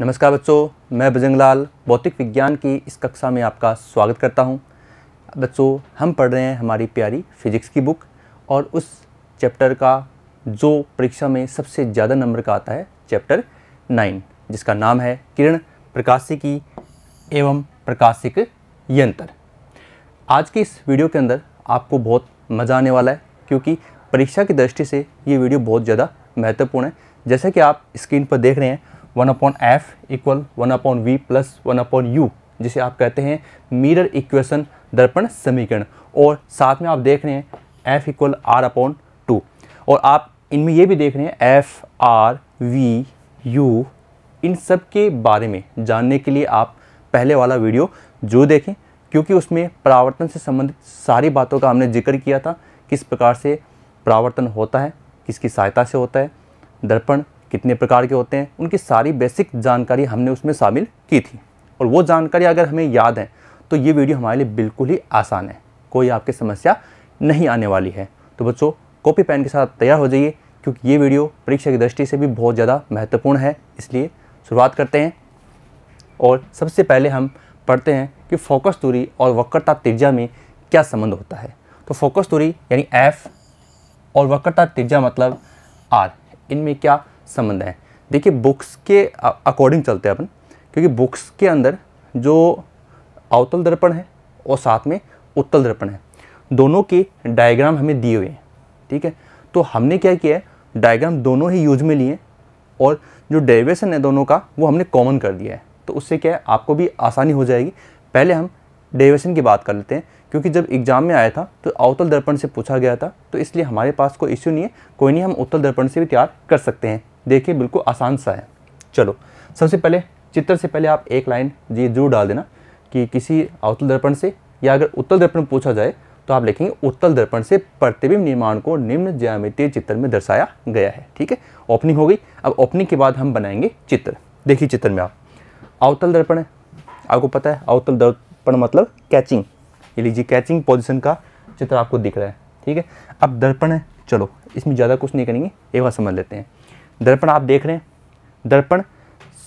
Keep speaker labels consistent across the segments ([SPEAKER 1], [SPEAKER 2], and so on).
[SPEAKER 1] नमस्कार बच्चों मैं बजरंग लाल भौतिक विज्ञान की इस कक्षा में आपका स्वागत करता हूं बच्चों हम पढ़ रहे हैं हमारी प्यारी फिजिक्स की बुक और उस चैप्टर का जो परीक्षा में सबसे ज़्यादा नंबर का आता है चैप्टर नाइन जिसका नाम है किरण प्रकाशिकी एवं प्रकाशिक यंत्र आज के इस वीडियो के अंदर आपको बहुत मज़ा आने वाला है क्योंकि परीक्षा की दृष्टि से ये वीडियो बहुत ज़्यादा महत्वपूर्ण है जैसे कि आप स्क्रीन पर देख रहे हैं one upon F equal one upon V plus one upon U जिसे आप कहते हैं मिरर इक्वेशन दर्पण समीकरण और साथ में आप देख रहे हैं F equal R upon two और आप इनमें ये भी देख रहे हैं एफ आर वी यू इन सब के बारे में जानने के लिए आप पहले वाला वीडियो जो देखें क्योंकि उसमें परावर्तन से संबंधित सारी बातों का हमने जिक्र किया था किस प्रकार से परावर्तन होता है किसकी सहायता से होता है दर्पण कितने प्रकार के होते हैं उनकी सारी बेसिक जानकारी हमने उसमें शामिल की थी और वो जानकारी अगर हमें याद है तो ये वीडियो हमारे लिए बिल्कुल ही आसान है कोई आपकी समस्या नहीं आने वाली है तो बच्चों कॉपी पेन के साथ तैयार हो जाइए क्योंकि ये वीडियो परीक्षा की दृष्टि से भी बहुत ज़्यादा महत्वपूर्ण है इसलिए शुरुआत करते हैं और सबसे पहले हम पढ़ते हैं कि फोकस दूरी और वक्रता तिरजा में क्या संबंध होता है तो फोकस दूरी यानी एफ और वक्रता तिरजा मतलब आर इनमें क्या संबंध है देखिए बुक्स के अकॉर्डिंग चलते हैं अपन क्योंकि बुक्स के अंदर जो अवतल दर्पण है और साथ में उत्तल दर्पण है दोनों के डायग्राम हमें दिए हुए हैं ठीक है तो हमने क्या किया है डायग्राम दोनों ही यूज में लिए और जो डेरिवेशन है दोनों का वो हमने कॉमन कर दिया है तो उससे क्या है आपको भी आसानी हो जाएगी पहले हम डेरिवेशन की बात कर लेते हैं क्योंकि जब एग्ज़ाम में आया था तो अवतल दर्पण से पूछा गया था तो इसलिए हमारे पास कोई इश्यू नहीं है कोई नहीं हम उत्तल दर्पण से भी तैयार कर सकते हैं देखिए बिल्कुल आसान सा है चलो सबसे पहले चित्र से पहले आप एक लाइन ये जरूर डाल देना कि किसी अवतल दर्पण से या अगर उत्तल दर्पण पूछा जाए तो आप लिखेंगे उत्तल दर्पण से प्रतिबिंब निर्माण को निम्न ज्यामितीय चित्र में दर्शाया गया है ठीक है ओपनिंग हो गई अब ओपनिंग के बाद हम बनाएंगे चित्र देखिए चित्र में आप अवतल दर्पण है आपको पता है अवतल दर्पण मतलब कैचिंग ये लीजिए कैचिंग पोजिशन का चित्र आपको दिख रहा है ठीक है अब दर्पण है चलो इसमें ज़्यादा कुछ नहीं करेंगे एक बार समझ लेते हैं दर्पण आप देख रहे हैं दर्पण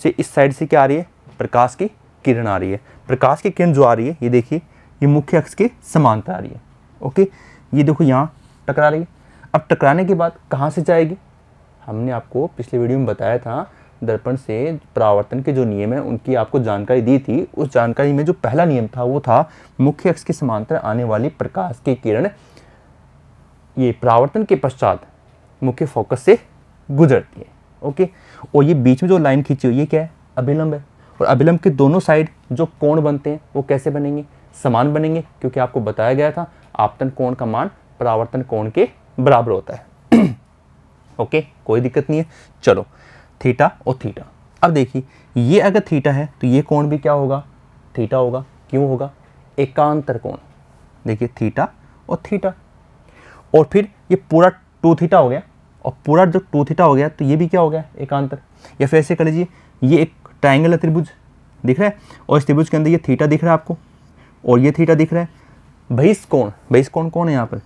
[SPEAKER 1] से इस साइड से क्या आ रही है प्रकाश की किरण आ रही है प्रकाश की किरण जो आ रही है ये देखिए ये मुख्य अक्ष के समांतर आ रही है ओके ये देखो यहाँ टकरा रही है अब टकराने के बाद कहाँ से जाएगी हमने आपको पिछले वीडियो में बताया था दर्पण से परावर्तन के जो नियम है उनकी आपको जानकारी दी थी उस जानकारी में जो पहला नियम था वो था मुख्य अक्ष के समांतर आने वाली प्रकाश की किरण ये परावर्तन के पश्चात मुख्य फोकस से गुजरती है ओके और ये बीच में जो लाइन खींची हुई है क्या है अभिलंब है और अभिलंब के दोनों साइड जो कोण बनते हैं वो कैसे बनेंगे समान बनेंगे क्योंकि आपको बताया गया था आपतन कोण का मान परावर्तन कोण के बराबर होता है ओके कोई दिक्कत नहीं है चलो थीटा और थीटा अब देखिए ये अगर थीटा है तो ये कोण भी क्या होगा थीटा होगा क्यों होगा एकांतर कोण देखिए थीटा और थीटा और फिर ये पूरा टू थीटा हो गया और पूरा जो टू थीटा हो गया तो ये भी क्या हो गया एकांतर या फिर ऐसे कर लीजिए ये एक ट्राइंगल है त्रिभुज दिख रहा है और इस त्रिभुज के अंदर ये थीटा दिख रहा है आपको और ये थीटा दिख रहा है भईस कोण भईस कोण कौन है यहाँ पर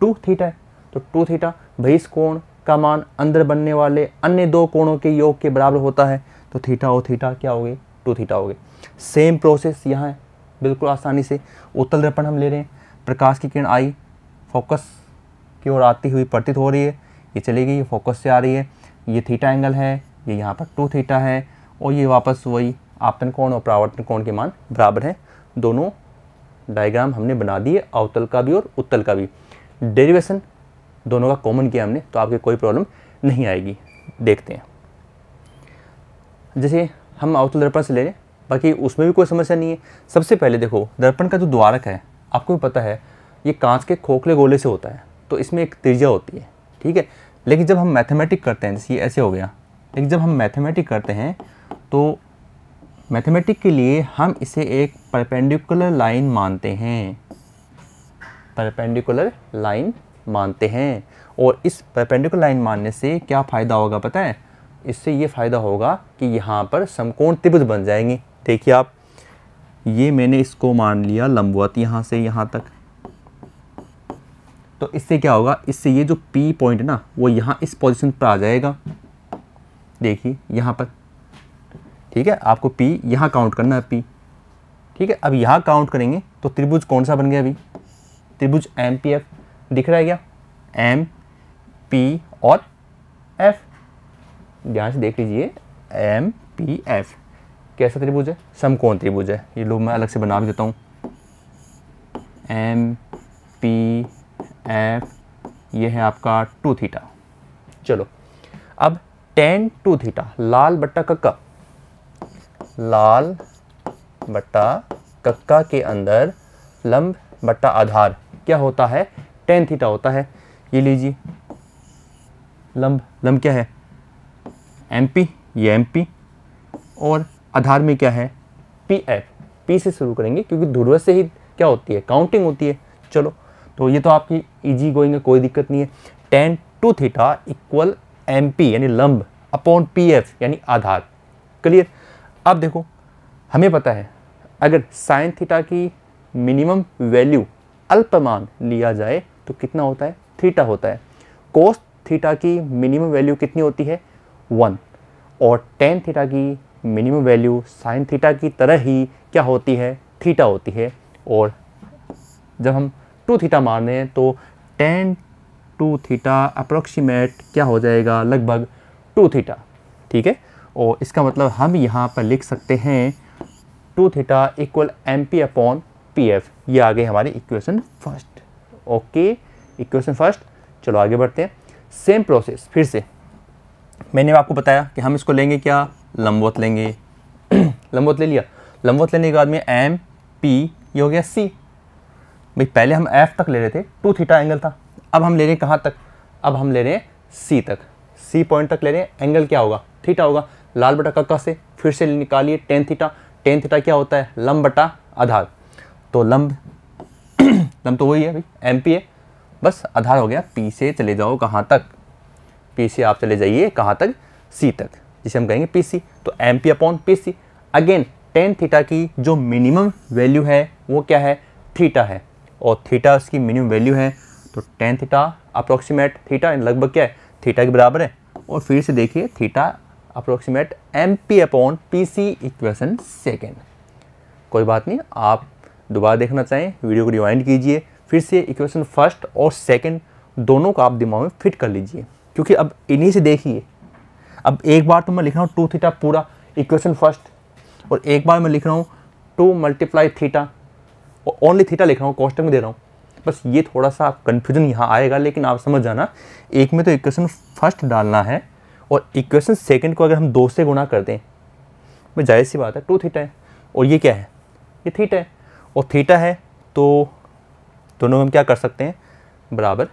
[SPEAKER 1] टू थीटा है तो टू थीटा भईस कोण का मान अंदर बनने वाले अन्य दो कोणों के योग के बराबर होता है तो थीटा और थीटा क्या हो गए टू थीटा हो गए सेम प्रोसेस यहाँ है बिल्कुल आसानी से उत्तल दर्पण हम ले रहे हैं प्रकाश की किरण आई फोकस की ओर आती हुई प्रतीत हो रही है ये चली गई फोकस से आ रही है ये थीटा एंगल है ये यहाँ पर टू थीटा है और ये वापस वही आपतन कोण और प्रावर्तन कोण के मान बराबर है दोनों डायग्राम हमने बना दिए अवतल का भी और उत्तल का भी डेरिवेशन दोनों का कॉमन किया हमने तो आपके कोई प्रॉब्लम नहीं आएगी देखते हैं जैसे हम अवतल दर्पण से ले रहे बाकी उसमें भी कोई समस्या नहीं है सबसे पहले देखो दर्पण का जो द्वारक है आपको भी पता है ये कांच के खोखले गोले से होता है तो इसमें एक त्रिज्या होती है ठीक है लेकिन जब हम मैथमेटिक करते हैं जैसे ये ऐसे हो गया लेकिन जब हम मैथमेटिक करते हैं तो मैथमेटिक के लिए हम इसे एक परपेंडिकुलर लाइन मानते हैं परपेंडिकुलर लाइन मानते हैं और इस परपेंडिकुलर लाइन मानने से क्या फ़ायदा होगा पता है इससे ये फ़ायदा होगा कि यहाँ पर समकोण त्रिभुज बन जाएंगे देखिए आप ये मैंने इसको मान लिया लंबवत यहाँ से यहाँ तक तो इससे क्या होगा इससे ये जो पी पॉइंट है ना वो यहाँ इस पोजिशन पर आ जाएगा देखिए यहाँ पर ठीक है आपको पी यहाँ काउंट करना है पी ठीक है अब यहाँ काउंट करेंगे तो त्रिभुज कौन सा बन गया अभी त्रिभुज एम पी एफ दिख रहा है क्या एम पी और एफ ध्यान से देख लीजिए एम पी एफ कैसा त्रिभुज है समकोण त्रिभुज है ये लोग मैं अलग से बना भी देता हूँ एम पी एफ ये है आपका टू थीटा चलो अब टेन टू थीटा लाल बट्टा कक्का लाल बट्टा कक्का के अंदर लंब बट्टा आधार क्या होता है टेन थीटा होता है ये लीजिए लंब लंब क्या है एमपी ये एमपी और आधार में क्या है पी एफ पी से शुरू करेंगे क्योंकि ध्रुव से ही क्या होती है काउंटिंग होती है चलो तो ये तो आपकी ईजी गोइंग है कोई दिक्कत नहीं है tan two theta equal M P यानी लंब अपॉन पी एफ यानी आधार क्लियर अब देखो हमें पता है अगर साइन थीटा की मिनिमम वैल्यू अल्पमान लिया जाए तो कितना होता है थीटा होता है कोस थीटा की मिनिमम वैल्यू कितनी होती है वन और टेन थीटा की मिनिमम वैल्यू साइन थीटा की तरह ही क्या होती है थीटा होती है और जब हम टू थीटा दें तो टेन टू थीटा अप्रोक्सीमेट क्या हो जाएगा लगभग टू थीटा ठीक है और इसका मतलब हम यहाँ पर लिख सकते हैं two theta equal M P upon P F ये आ गई हमारी equation first okay equation first चलो आगे बढ़ते हैं सेम प्रोसेस फिर से मैंने आपको बताया कि हम इसको लेंगे क्या लंबवत लेंगे लंबवत ले लिया लंबवत लेने के बाद में एम पी ये हो गया सी भाई पहले हम एफ तक ले रहे थे टू थीटा एंगल था अब हम ले रहे हैं कहाँ तक अब हम ले रहे हैं सी तक सी पॉइंट तक ले रहे हैं एंगल क्या होगा थीटा होगा लाल बटा कक्का से फिर से निकालिए टेन थीटा टेन थीटा क्या होता है लंब बटा आधार तो लम्ब लम्ब तो वही है भाई एम पी है बस आधार हो गया पी से चले जाओ कहाँ तक पी से आप चले जाइए कहाँ तक सी तक जिसे हम कहेंगे पी सी तो M P upon P C again tan theta की जो मिनिमम वैल्यू है वो क्या है थीटा है और थीटा उसकी मिनिमम वैल्यू है तो टेन थीटा अप्रोक्सीमेट थीटा लगभग क्या है थीटा के बराबर है और फिर से देखिए theta approximate M P upon P C equation second कोई बात नहीं आप दोबारा देखना चाहें वीडियो को रिवाइंड कीजिए फिर से इक्वेशन फर्स्ट और सेकेंड दोनों को आप दिमाग में फिट कर लीजिए क्योंकि अब इन्हीं से देखिए अब एक बार तो मैं लिख रहा हूँ टू थीटा पूरा इक्वेशन फर्स्ट और एक बार मैं लिख रहा हूँ two multiply theta only theta लिख रहा हूँ कॉस्टम में दे रहा हूँ बस ये थोड़ा सा आप कन्फ्यूजन यहाँ आएगा लेकिन आप समझ जाना एक में तो इक्वेशन फर्स्ट डालना है और इक्वेशन सेकंड को अगर हम दो से गुना कर दें भाई जाहिर सी बात है टू थीटा है और ये क्या है ये थीटा है और थीटा है तो दोनों हम क्या कर सकते हैं बराबर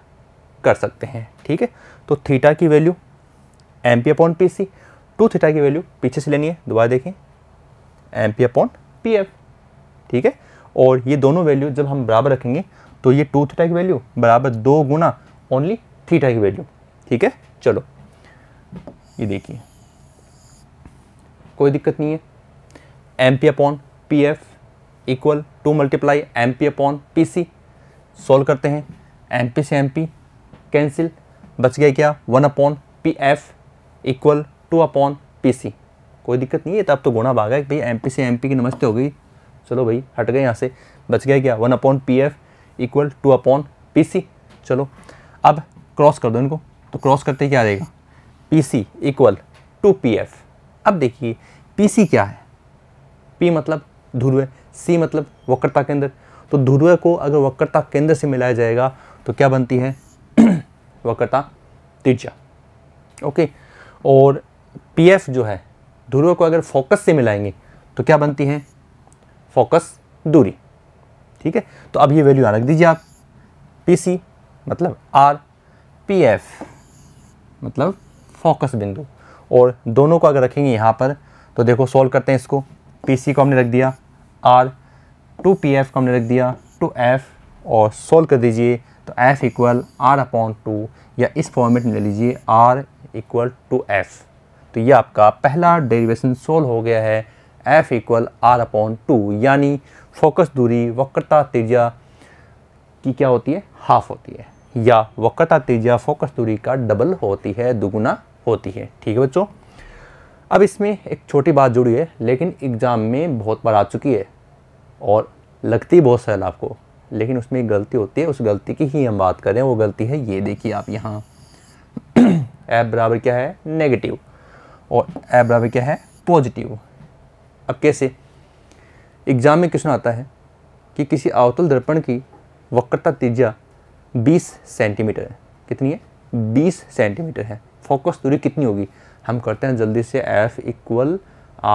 [SPEAKER 1] कर सकते हैं ठीक है तो थीटा की value M P upon P C two theta की वैल्यू पीछे से लेनी है दोबारा देखें M P upon P F ठीक है और ये दोनों वैल्यू जब हम बराबर रखेंगे तो ये टू थीटा की वैल्यू बराबर दो गुना ओनली थीटा की वैल्यू ठीक है चलो ये देखिए कोई दिक्कत नहीं है M P upon P F equal to multiply M P upon P C solve करते हैं एम पी से एम पी कैंसिल बच गया क्या one upon P F equal to upon P C कोई दिक्कत नहीं है तब तो गुणा भागा कि भाई एम पी से एम पी की नमस्ते हो गई चलो भाई हट गए यहाँ से बच गया क्या one upon P F equal to upon P C चलो अब क्रॉस कर दो इनको तो क्रॉस करते क्या आएगा P C equal to P F अब देखिए पी सी क्या है पी मतलब ध्रुव सी मतलब वक्रता केंद्र तो ध्रुव को अगर वक्रता केंद्र से मिलाया जाएगा तो क्या बनती है वक्रता त्रिज्या ओके और पी एफ जो है ध्रुव को अगर फोकस से मिलाएंगे तो क्या बनती है फोकस दूरी ठीक है तो अब ये वैल्यू यहाँ रख दीजिए आप पी सी मतलब आर पी एफ मतलब फोकस बिंदु और दोनों को अगर रखेंगे यहाँ पर तो देखो सॉल्व करते हैं इसको पी सी को हमने रख दिया आर टू पी एफ को हमने रख दिया टू एफ और सोल्व कर दीजिए तो F equal R upon two या इस फॉर्मेट में ले लीजिए आर इक्वल टू एफ तो ये आपका पहला डेरिवेशन सोल्व हो गया है F equal R upon two यानी फोकस दूरी वक्रता त्रिज्या की क्या होती है हाफ होती है या वक्रता त्रिज्या फोकस दूरी का डबल होती है दुगुना होती है ठीक है बच्चों अब इसमें एक छोटी बात जुड़ी है लेकिन एग्ज़ाम में बहुत बार आ चुकी है और लगती बहुत सहल आपको लेकिन उसमें एक गलती होती है उस गलती की ही हम बात करें वो गलती है ये देखिए आप यहाँ एफ बराबर क्या है नेगेटिव और ऐप बराबर क्या है पॉजिटिव अब कैसे एग्ज़ाम में क्वेश्चन आता है कि किसी अवतल दर्पण की वक्रता त्रिज्या 20 सेंटीमीटर है कितनी है 20 सेंटीमीटर है फोकस दूरी कितनी होगी हम करते हैं जल्दी से F equal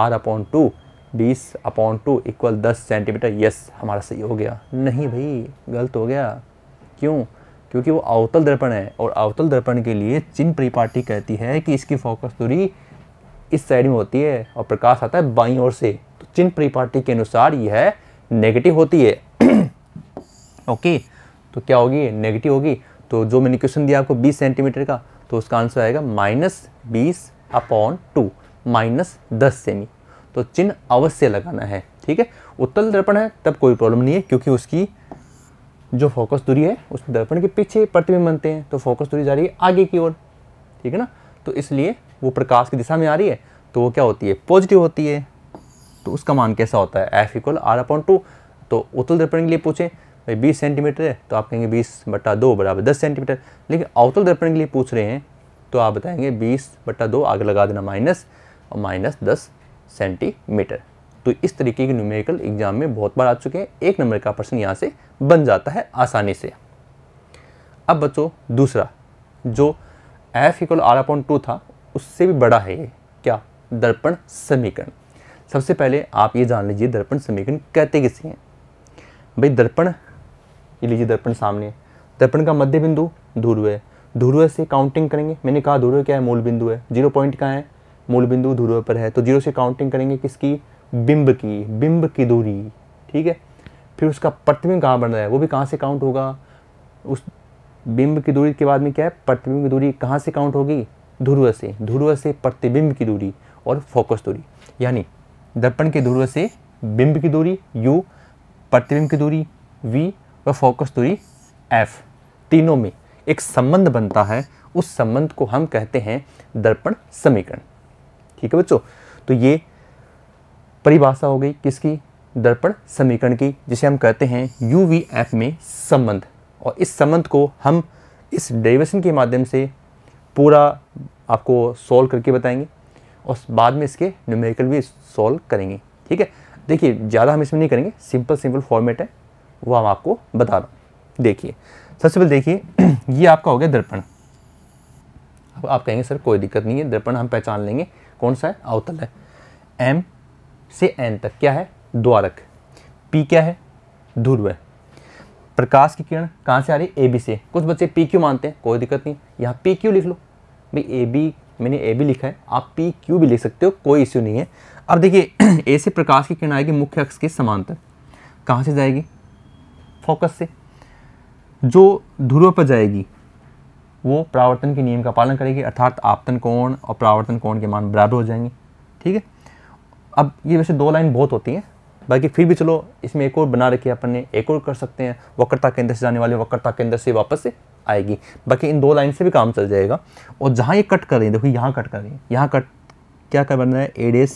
[SPEAKER 1] R upon two बीस अपॉन टू इक्वल दस सेंटीमीटर यस हमारा सही हो गया नहीं भाई गलत हो गया क्यों क्योंकि वो अवतल दर्पण है और अवतल दर्पण के लिए चिन्ह परिपाटी कहती है कि इसकी फोकस दूरी इस साइड में होती है और प्रकाश आता है बाई ओर से तो चिन्ह परिपाटी के अनुसार यह नेगेटिव होती है ओके तो क्या होगी नेगेटिव होगी तो जो मैंने क्वेश्चन दिया आपको 20 सेंटीमीटर का तो उसका आंसर आएगा माइनस बीस अपॉन टू माइनस दस सेमी तो चिन्ह अवश्य लगाना है ठीक है उत्तल दर्पण है तब कोई प्रॉब्लम नहीं है क्योंकि उसकी जो फोकस दूरी है उस दर्पण के पीछे प्रतिबिंब बनते हैं तो फोकस दूरी जा रही है आगे की ओर ठीक है ना तो इसलिए वो प्रकाश की दिशा में आ रही है तो वो क्या होती है पॉजिटिव होती है तो उसका मान कैसा होता है F equal R upon two तो उत्तल दर्पण के लिए पूछें भाई बीस सेंटीमीटर है तो आप कहेंगे बीस बट्टा दो बराबर दस सेंटीमीटर लेकिन अवतल दर्पण के लिए पूछ रहे हैं तो आप बताएंगे बीस बट्टा दो आगे लगा देना माइनस और माइनस दस सेंटीमीटर तो इस तरीके के न्यूमेरिकल एग्जाम में बहुत बार आ चुके हैं एक नंबर का प्रश्न यहाँ से बन जाता है आसानी से अब बच्चों दूसरा जो F equal R upon two था उससे भी बड़ा है क्या दर्पण समीकरण सबसे पहले आप ये जान लीजिए दर्पण समीकरण कहते किसे हैं भाई दर्पण ये लीजिए दर्पण सामने दर्पण का मध्य बिंदु ध्रुव है ध्रुव से काउंटिंग करेंगे मैंने कहा ध्रुव क्या है मूल बिंदु है जीरो पॉइंट कहाँ है मूल बिंदु ध्रुव पर है तो जीरो से काउंटिंग करेंगे किसकी बिंब की बिंब की दूरी ठीक है फिर उसका प्रतिबिंब कहाँ बन रहा है वो भी कहाँ से काउंट होगा उस बिंब की दूरी के बाद में क्या है प्रतिबिंब की दूरी कहाँ से काउंट होगी ध्रुव से ध्रुव से प्रतिबिंब की दूरी और फोकस दूरी यानी दर्पण के ध्रुव से बिंब की दूरी u प्रतिबिंब की दूरी v और फोकस दूरी f तीनों में एक संबंध बनता है उस संबंध को हम कहते हैं दर्पण समीकरण ठीक है बच्चों तो ये परिभाषा हो गई किसकी दर्पण समीकरण की जिसे हम कहते हैं यू वी एफ में संबंध और इस संबंध को हम इस डेरिवेशन के माध्यम से पूरा आपको सॉल्व करके बताएंगे और बाद में इसके न्यूमेरिकल भी सॉल्व करेंगे ठीक है देखिए ज़्यादा हम इसमें नहीं करेंगे सिंपल सिंपल फॉर्मेट है वो हम आपको बता रहा हूँ देखिए सबसे पहले देखिए ये आपका हो गया दर्पण अब आप कहेंगे सर कोई दिक्कत नहीं है दर्पण हम पहचान लेंगे कौन सा है अवतल है एम से एन तक क्या है द्वारक पी क्या है ध्रुव है प्रकाश की किरण कहाँ से आ रही है ए बी से कुछ बच्चे पी क्यू मानते हैं कोई दिक्कत नहीं यहाँ पी क्यू लिख लो भाई ए बी मैंने ए बी लिखा है आप पी क्यू भी लिख सकते हो कोई इश्यू नहीं है अब देखिए ए से प्रकाश की किरण आएगी मुख्य अक्ष के समांतर कहाँ से जाएगी फोकस से जो ध्रुव पर जाएगी वो प्रावर्तन के नियम का पालन करेगी अर्थात आपतन कोण और प्रावर्तन कोण के मान बराबर हो जाएंगे ठीक है अब ये वैसे दो लाइन बहुत होती हैं बाकी फिर भी चलो इसमें एक और बना रखी है अपन ने एक और कर सकते हैं वक्रता केंद्र से जाने वाले वक्रता केंद्र से वापस से आएगी बाकी इन दो लाइन से भी काम चल जाएगा और जहाँ ये कट कर रही है देखो यहाँ कट कर रही है यहाँ कट क्या कर बन रहा है ए डेस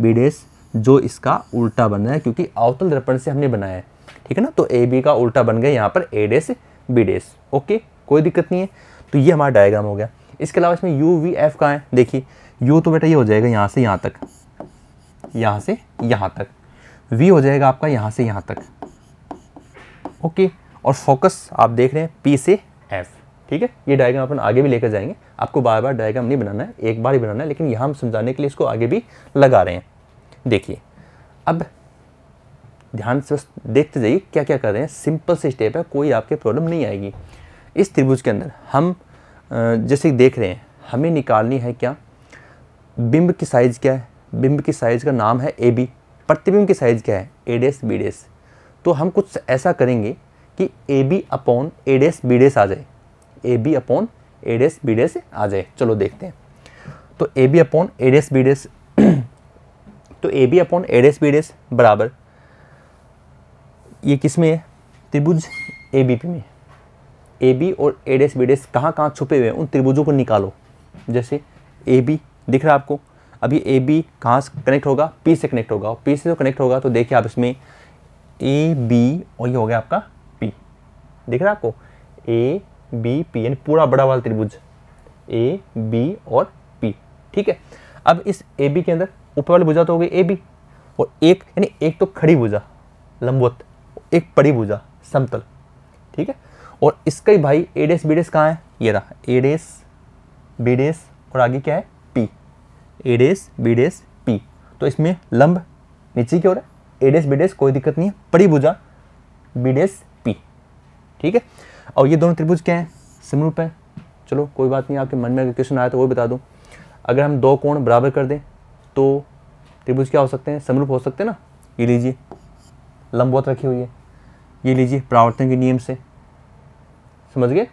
[SPEAKER 1] बी डेस जो इसका उल्टा बन रहा है क्योंकि अवतल दर्पण से हमने बनाया है ठीक है ना तो ए बी का उल्टा बन गया यहाँ पर ए डेस बी डेस ओके कोई दिक्कत नहीं है तो ये हमारा डायग्राम हो गया इसके अलावा इसमें यू वी एफ का है देखिए यू तो बेटा ये हो जाएगा यहाँ से यहाँ तक यहाँ से यहाँ तक वी हो जाएगा आपका यहाँ से यहाँ तक ओके और फोकस आप देख रहे हैं पी से एफ ठीक है ये डायग्राम अपन आगे भी लेकर जाएंगे आपको बार बार डायग्राम नहीं बनाना है एक बार ही बनाना है लेकिन यहाँ हम समझाने के लिए इसको आगे भी लगा रहे हैं देखिए अब ध्यान से देखते जाइए क्या क्या कर रहे हैं सिंपल से स्टेप है कोई आपके प्रॉब्लम नहीं आएगी इस त्रिभुज के अंदर हम जैसे देख रहे हैं हमें निकालनी है क्या बिंब की साइज़ क्या है बिंब की साइज़ का नाम है ए बी प्रतिबिंब की साइज़ क्या है ए डेस बी डेस तो हम कुछ ऐसा करेंगे कि A B upon A dash B dash आ जाए A B upon A dash B dash आ जाए चलो देखते हैं तो A B upon A dash B dash तो A B upon A dash B dash बराबर ये किस में है त्रिभुज ए बी पी में ए बी और ए डेस बी डेस कहाँ कहाँ छुपे हुए हैं उन त्रिभुजों को निकालो जैसे ए बी दिख रहा है आपको अब ये ए बी कहाँ से कनेक्ट होगा पी से कनेक्ट होगा और पी से जो कनेक्ट होगा तो देखिए आप इसमें ए बी और ये हो गया आपका पी देख रहा आपको ए बी पी यानी पूरा बड़ा वाला त्रिभुज ए बी और पी ठीक है अब इस ए बी के अंदर ऊपर वाली भुजा तो हो गई ए बी और एक यानी एक तो खड़ी भुजा लंबवत एक पड़ी भुजा समतल ठीक है और इसका ही भाई ए डेस बी डेस कहाँ है ये रहा ए डेस बी डेस और आगे क्या है ए डेस बी डेस पी तो इसमें लंब नीचे की ओर है ए डेस बी डेस कोई दिक्कत नहीं है परिभुजा बी डेस पी ठीक है और ये दोनों त्रिभुज क्या है समरूप है चलो कोई बात नहीं आपके मन में अगर क्वेश्चन आया तो वो बता दूँ अगर हम दो कोण बराबर कर दें तो त्रिभुज क्या हो सकते हैं समरूप हो सकते हैं ना ये लीजिए लंबवत रखी हुई है ये लीजिए प्रावर्तन के नियम से समझ गए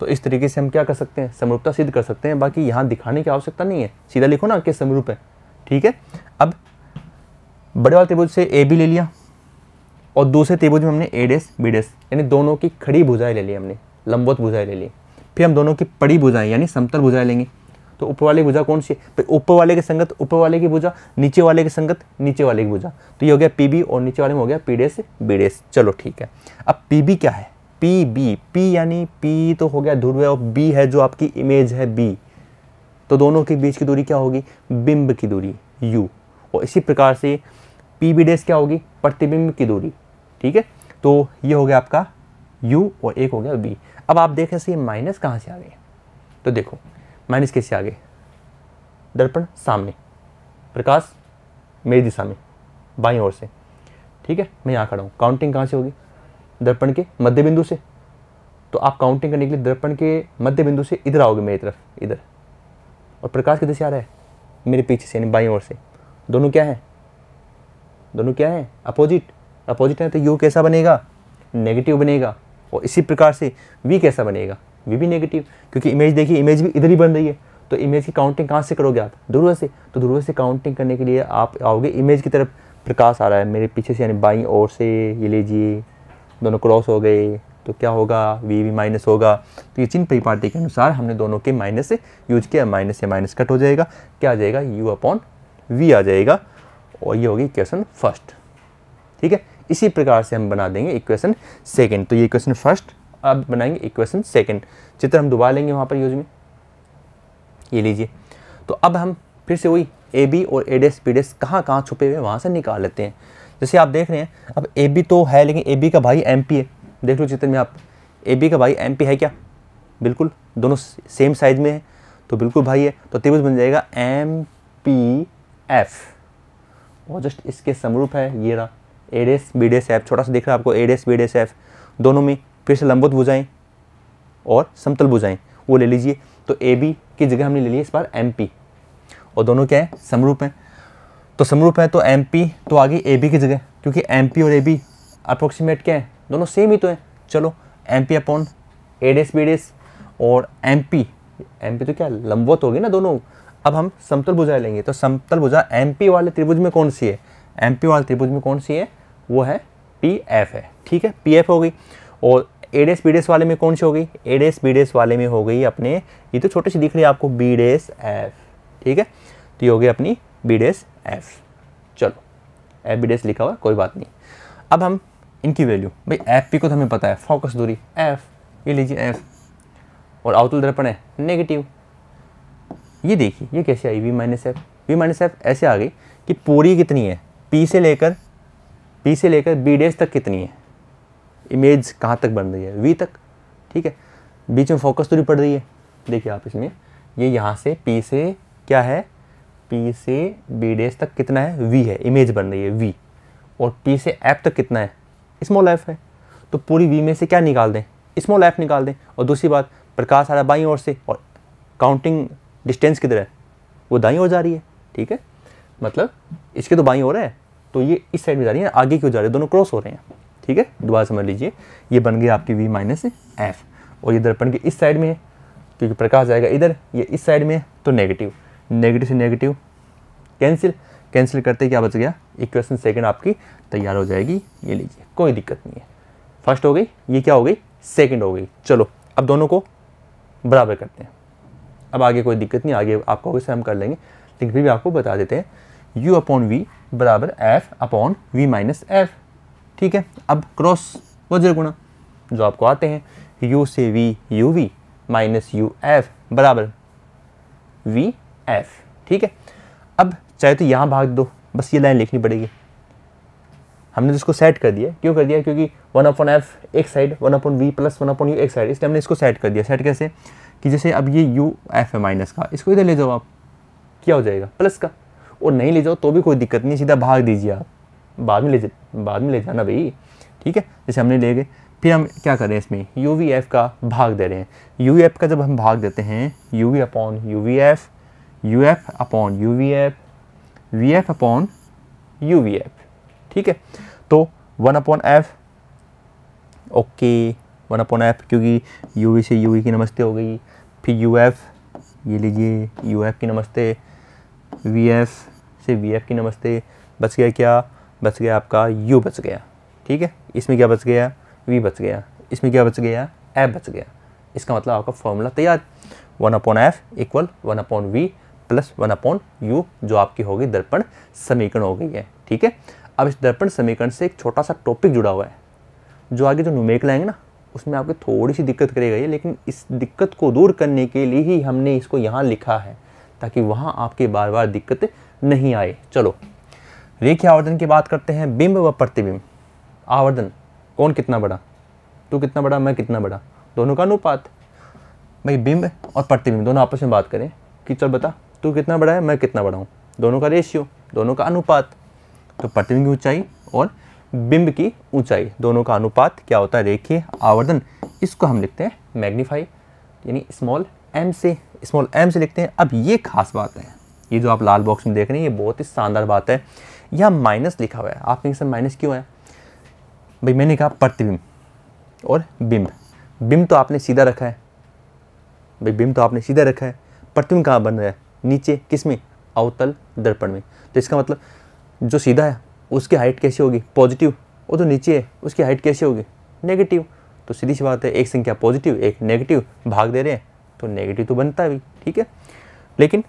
[SPEAKER 1] तो इस तरीके से हम क्या कर सकते हैं समरूपता सिद्ध कर सकते हैं बाकी यहाँ दिखाने की आवश्यकता नहीं है सीधा लिखो ना कि समरूप है ठीक है अब बड़े वाले त्रिभुज से ए बी ले लिया और दूसरे त्रिभुज में हमने ए डेस बी डेस यानी दोनों की खड़ी भुजाएं ले ली हमने लंबवत भुजाएं ले ली फिर हम दोनों की पड़ी भुजाएं यानी समतल भुजाएं लेंगे तो ऊपर वाली भुजा कौन सी है ऊपर वाले के संगत ऊपर वाले की भुजा नीचे वाले के संगत नीचे वाले की भुजा तो ये हो गया पी और नीचे वाले में हो गया पी डेस बी डेस चलो ठीक है अब पी क्या है पी बी पी यानी पी तो हो गया ध्रुव और बी है जो आपकी इमेज है बी तो दोनों के बीच की दूरी क्या होगी बिंब की दूरी यू और इसी प्रकार से पी बी डेस क्या होगी प्रतिबिंब की दूरी ठीक है तो ये हो गया आपका यू और एक हो गया बी अब आप देख रहे माइनस कहाँ से आ गए तो देखो माइनस कैसे आ गए दर्पण सामने प्रकाश मेरी दिशा में बाई ओर से ठीक है मैं यहाँ खड़ा हूँ काउंटिंग कहाँ से होगी दर्पण के मध्य बिंदु से तो आप काउंटिंग करने के लिए दर्पण के मध्य बिंदु से इधर आओगे मेरी तरफ इधर और प्रकाश किधर से आ रहा है मेरे पीछे से यानी बाई ओर से दोनों क्या हैं दोनों क्या हैं अपोजिट अपोजिट है तो यू कैसा बनेगा नेगेटिव बनेगा और इसी प्रकार से वी कैसा बनेगा वी भी नेगेटिव क्योंकि इमेज देखिए इमेज भी इधर ही बन रही है तो इमेज की काउंटिंग कहाँ से करोगे आप ध्रुव से तो ध्रुव से काउंटिंग करने के लिए आप आओगे इमेज की तरफ प्रकाश आ रहा है मेरे पीछे से यानी बाई ओर से ये लीजिए दोनों क्रॉस हो गए तो क्या होगा वी वी माइनस होगा तो ये चिन्ह परिपाटी के अनुसार हमने दोनों के माइनस से यूज किया माइनस से माइनस कट हो जाएगा क्या आ जाएगा यू अपॉन वी आ जाएगा और ये होगी इक्वेशन फर्स्ट ठीक है इसी प्रकार से हम बना देंगे इक्वेशन सेकेंड तो ये इक्वेशन फर्स्ट अब बनाएंगे इक्वेशन सेकेंड चित्र हम दुबा लेंगे वहाँ पर यूज में ये लीजिए तो अब हम फिर से वही ए बी और ए डेस पी डेस कहाँ कहाँ छुपे हुए वहाँ से निकाल लेते हैं जैसे आप देख रहे हैं अब ए बी तो है लेकिन ए बी का भाई एम पी है देख लो चित्र में आप ए बी का भाई एम पी है क्या बिल्कुल दोनों सेम साइज में है तो बिल्कुल भाई है तो त्रिभुज बन जाएगा एम पी एफ और जस्ट इसके समरूप है ये रहा ए डेस बी डेस एफ छोटा सा देख रहा है आपको ए डेस बी डेस एफ दोनों में फिर से लंबुत भुजाएं और समतल भुजाएं वो ले लीजिए तो ए बी की जगह हमने ले ली इस बार एम पी और दोनों क्या है समरूप हैं तो समरूप है तो एम तो आ गई ए की जगह क्योंकि एम और ए बी अप्रोक्सीमेट क्या है दोनों सेम ही तो है चलो M P upon A dash B dash और एम पी एम पी तो क्या लंबवत होगी ना दोनों अब हम समतल भुजा लेंगे तो समतल भुजा एम पी वाले त्रिभुज में कौन सी है एम पी वाले त्रिभुज में कौन सी है वो है पी एफ है ठीक है पी एफ हो गई और ए डेस बी डेस वाले में कौन सी हो गई ए डेस बी डेस वाले में हो गई अपने ये तो छोटे से दिख रही है आपको बी डेस एफ ठीक है तो ये हो गई अपनी बी डेस एफ चलो एफ बी लिखा हुआ कोई बात नहीं अब हम इनकी वैल्यू भाई एफ पी को तो हमें पता है फोकस दूरी एफ ये लीजिए एफ और अवतुल दर्पण है नेगेटिव ये देखिए ये कैसे आई V minus F V minus F ऐसे आ गई कि पूरी कितनी है पी से लेकर पी से लेकर बी डेज तक कितनी है इमेज कहाँ तक बन रही है वी तक ठीक है बीच में फोकस दूरी पड़ रही है देखिए आप इसमें ये यहाँ से पी से क्या है P से B डेस तक कितना है V है इमेज बन रही है V और P से F तक कितना है स्मॉल एफ है तो पूरी V में से क्या निकाल दें स्मॉल एफ निकाल दें और दूसरी बात प्रकाश आ रहा बाई ओर से और काउंटिंग डिस्टेंस किधर है वो दाई ओर जा रही है ठीक है मतलब इसके तो बाई ओर है तो ये इस साइड में जा रही है आगे क्यों जा रही है दोनों क्रॉस हो रहे हैं ठीक है दोबारा समझ लीजिए ये बन गई आपकी वी माइनस एफ और ये दर्पण के इस साइड में है क्योंकि प्रकाश जाएगा इधर ये इस साइड में है तो नेगेटिव नेगेटिव से नेगेटिव कैंसिल कैंसिल करते क्या बच गया इक्वेशन सेकंड आपकी तैयार हो जाएगी ये लीजिए कोई दिक्कत नहीं है फर्स्ट हो गई ये क्या हो गई सेकंड हो गई चलो अब दोनों को बराबर करते हैं अब आगे कोई दिक्कत नहीं आगे आपको वैसे हम कर लेंगे लेकिन फिर भी आपको बता देते हैं u अपॉन वी बराबर F upon V minus F ठीक है अब क्रॉस वज्र गुणा जो आपको आते हैं u से v U V minus U F बराबर वी एफ ठीक है अब चाहे तो यहाँ भाग दो बस ये लाइन लिखनी पड़ेगी हमने तो इसको सेट कर दिया क्यों कर दिया क्योंकि वन अपन एफ एक side one upon V plus one upon U एक साइड इसलिए हमने इसको सेट कर दिया सेट कैसे कि जैसे अब ये यू एफ है माइनस का इसको इधर ले जाओ आप क्या हो जाएगा प्लस का और नहीं ले जाओ तो भी कोई दिक्कत नहीं सीधा भाग दीजिए आप बाद में ले जाए बाद में ले जाना भाई ठीक है जैसे हमने ले गए फिर हम क्या कर रहे हैं इसमें यू वी एफ का भाग दे रहे हैं यू वी एफ का जब हम भाग देते हैं U V upon U V F UF upon U V F upon F ठीक है तो one upon F okay one upon F क्योंकि यू से यू की नमस्ते हो गई फिर यू एफ ये लीजिए यू एफ की नमस्ते वी एफ से वी एफ की नमस्ते बच गया क्या बच गया आपका यू बच गया ठीक है इसमें क्या बच गया वी बच गया इसमें क्या बच गया एफ बच गया इसका मतलब आपका फॉर्मूला तैयार one upon F equal one upon V plus one upon U जो आपकी होगी दर्पण समीकरण हो गई है ठीक है अब इस दर्पण समीकरण से एक छोटा सा टॉपिक जुड़ा हुआ है जो आगे जो नुमेक लाएंगे ना उसमें आपको थोड़ी सी दिक्कत करेगा ये लेकिन इस दिक्कत को दूर करने के लिए ही हमने इसको यहाँ लिखा है ताकि वहाँ आपके बार बार दिक्कत नहीं आए चलो रेखा आवर्धन की बात करते हैं बिंब व प्रतिबिंब आवर्धन कौन कितना बड़ा तू कितना बड़ा मैं कितना बड़ा दोनों का अनुपात भाई बिंब और प्रतिबिंब दोनों आपस में बात करें कि चल बता तू कितना बड़ा है मैं कितना बड़ा हूँ दोनों का रेशियो दोनों का अनुपात तो प्रतिबिंब की ऊंचाई और बिंब की ऊंचाई दोनों का अनुपात क्या होता है रेखीय आवर्धन इसको हम लिखते हैं मैग्नीफाई यानी स्मॉल एम से स्मॉल एम से लिखते हैं अब ये खास बात है ये जो आप लाल बॉक्स में देख रहे हैं ये बहुत ही शानदार बात है यहाँ माइनस लिखा हुआ है आप कहेंगे सर माइनस क्यों है भाई मैंने कहा प्रतिबिंब और बिंब बिंब तो आपने सीधा रखा है भाई बिंब तो आपने सीधा रखा है प्रतिबिंब कहाँ बन रहा है नीचे किस में अवतल दर्पण में तो इसका मतलब जो सीधा है उसकी हाइट कैसी होगी पॉजिटिव और जो नीचे है उसकी हाइट कैसी होगी नेगेटिव तो सीधी सी बात है एक संख्या पॉजिटिव एक नेगेटिव भाग दे रहे हैं तो नेगेटिव तो बनता है भी ठीक है लेकिन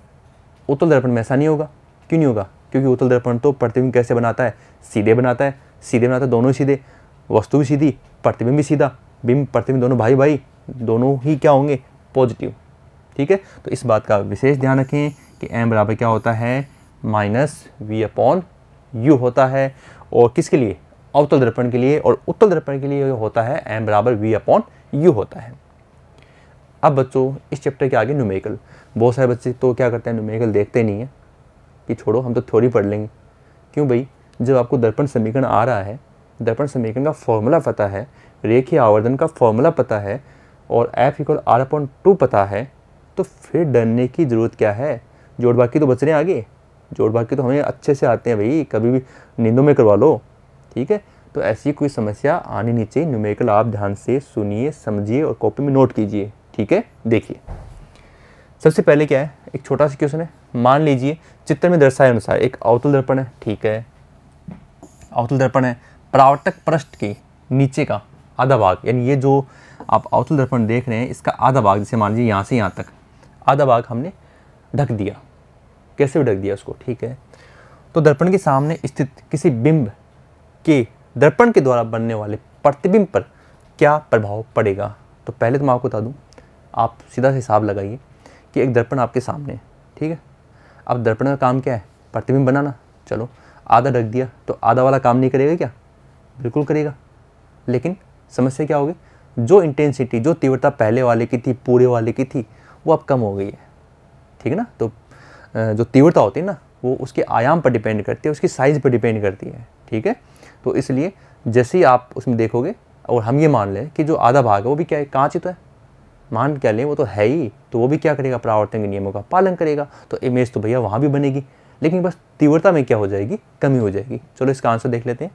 [SPEAKER 1] उत्तल दर्पण में ऐसा नहीं होगा क्यों नहीं होगा क्योंकि उत्तल दर्पण तो प्रतिबिंब कैसे बनाता है सीधे बनाता है सीधे बनाता है तो दोनों सीधे वस्तु भी सीधी प्रतिबिंब भी सीधा बिंब प्रतिबिंब दोनों भाई भाई दोनों ही क्या होंगे पॉजिटिव ठीक है तो इस बात का विशेष ध्यान रखें कि एम बराबर क्या होता है माइनस वी अपॉन यू होता है और किसके लिए अवतल दर्पण के लिए और उत्तल दर्पण के लिए होता है एम बराबर वी अपॉन यू होता है अब बच्चों इस चैप्टर के आगे न्यूमेरिकल बहुत सारे बच्चे तो क्या करते हैं न्यूमेरिकल देखते नहीं है कि छोड़ो हम तो थ्योरी पढ़ लेंगे क्यों भाई जब आपको दर्पण समीकरण आ रहा है दर्पण समीकरण का फॉर्मूला पता है रेखीय आवर्धन का फॉर्मूला पता है और F equal R upon two पता है तो फिर डरने की ज़रूरत क्या है जोड़ बाकी तो बच रहे हैं आगे जोड़ बाकी तो हमें अच्छे से आते हैं भाई कभी भी नींदों में करवा लो ठीक है तो ऐसी कोई समस्या आनी नहीं चाहिए न्यूमेरिकल आप ध्यान से सुनिए समझिए और कॉपी में नोट कीजिए ठीक है देखिए सबसे पहले क्या है एक छोटा सा क्वेश्चन है मान लीजिए चित्र में दर्शाए अनुसार एक अवतल दर्पण है ठीक है अवतल दर्पण है परावर्तक पृष्ठ के नीचे का आधा भाग यानी ये जो आप अवतल दर्पण देख रहे हैं इसका आधा भाग जैसे मान लीजिए यहाँ से यहाँ तक आधा भाग हमने ढक दिया कैसे भी ढक दिया उसको ठीक है तो दर्पण के सामने स्थित किसी बिंब के दर्पण के द्वारा बनने वाले प्रतिबिंब पर क्या प्रभाव पड़ेगा तो पहले तो मैं आपको बता दूँ आप सीधा हिसाब लगाइए कि एक दर्पण आपके सामने ठीक है अब दर्पण का काम क्या है प्रतिबिंब बनाना चलो आधा ढक दिया तो आधा वाला काम नहीं करेगा क्या बिल्कुल करेगा लेकिन समस्या क्या होगी जो इंटेंसिटी जो तीव्रता पहले वाले की थी पूरे वाले की थी वो अब कम हो गई है ठीक है ना तो जो तीव्रता होती है ना वो उसके आयाम पर डिपेंड करती है उसकी साइज़ पर डिपेंड करती है ठीक है तो इसलिए जैसे ही आप उसमें देखोगे और हम ये मान लें कि जो आधा भाग है वो भी क्या है कांच ही तो है मान क्या लें वो तो है ही तो वो भी क्या करेगा प्रावर्तन के नियमों का पालन करेगा तो इमेज तो भैया वहाँ भी बनेगी लेकिन बस तीव्रता में क्या हो जाएगी कमी हो जाएगी चलो इसका आंसर देख लेते हैं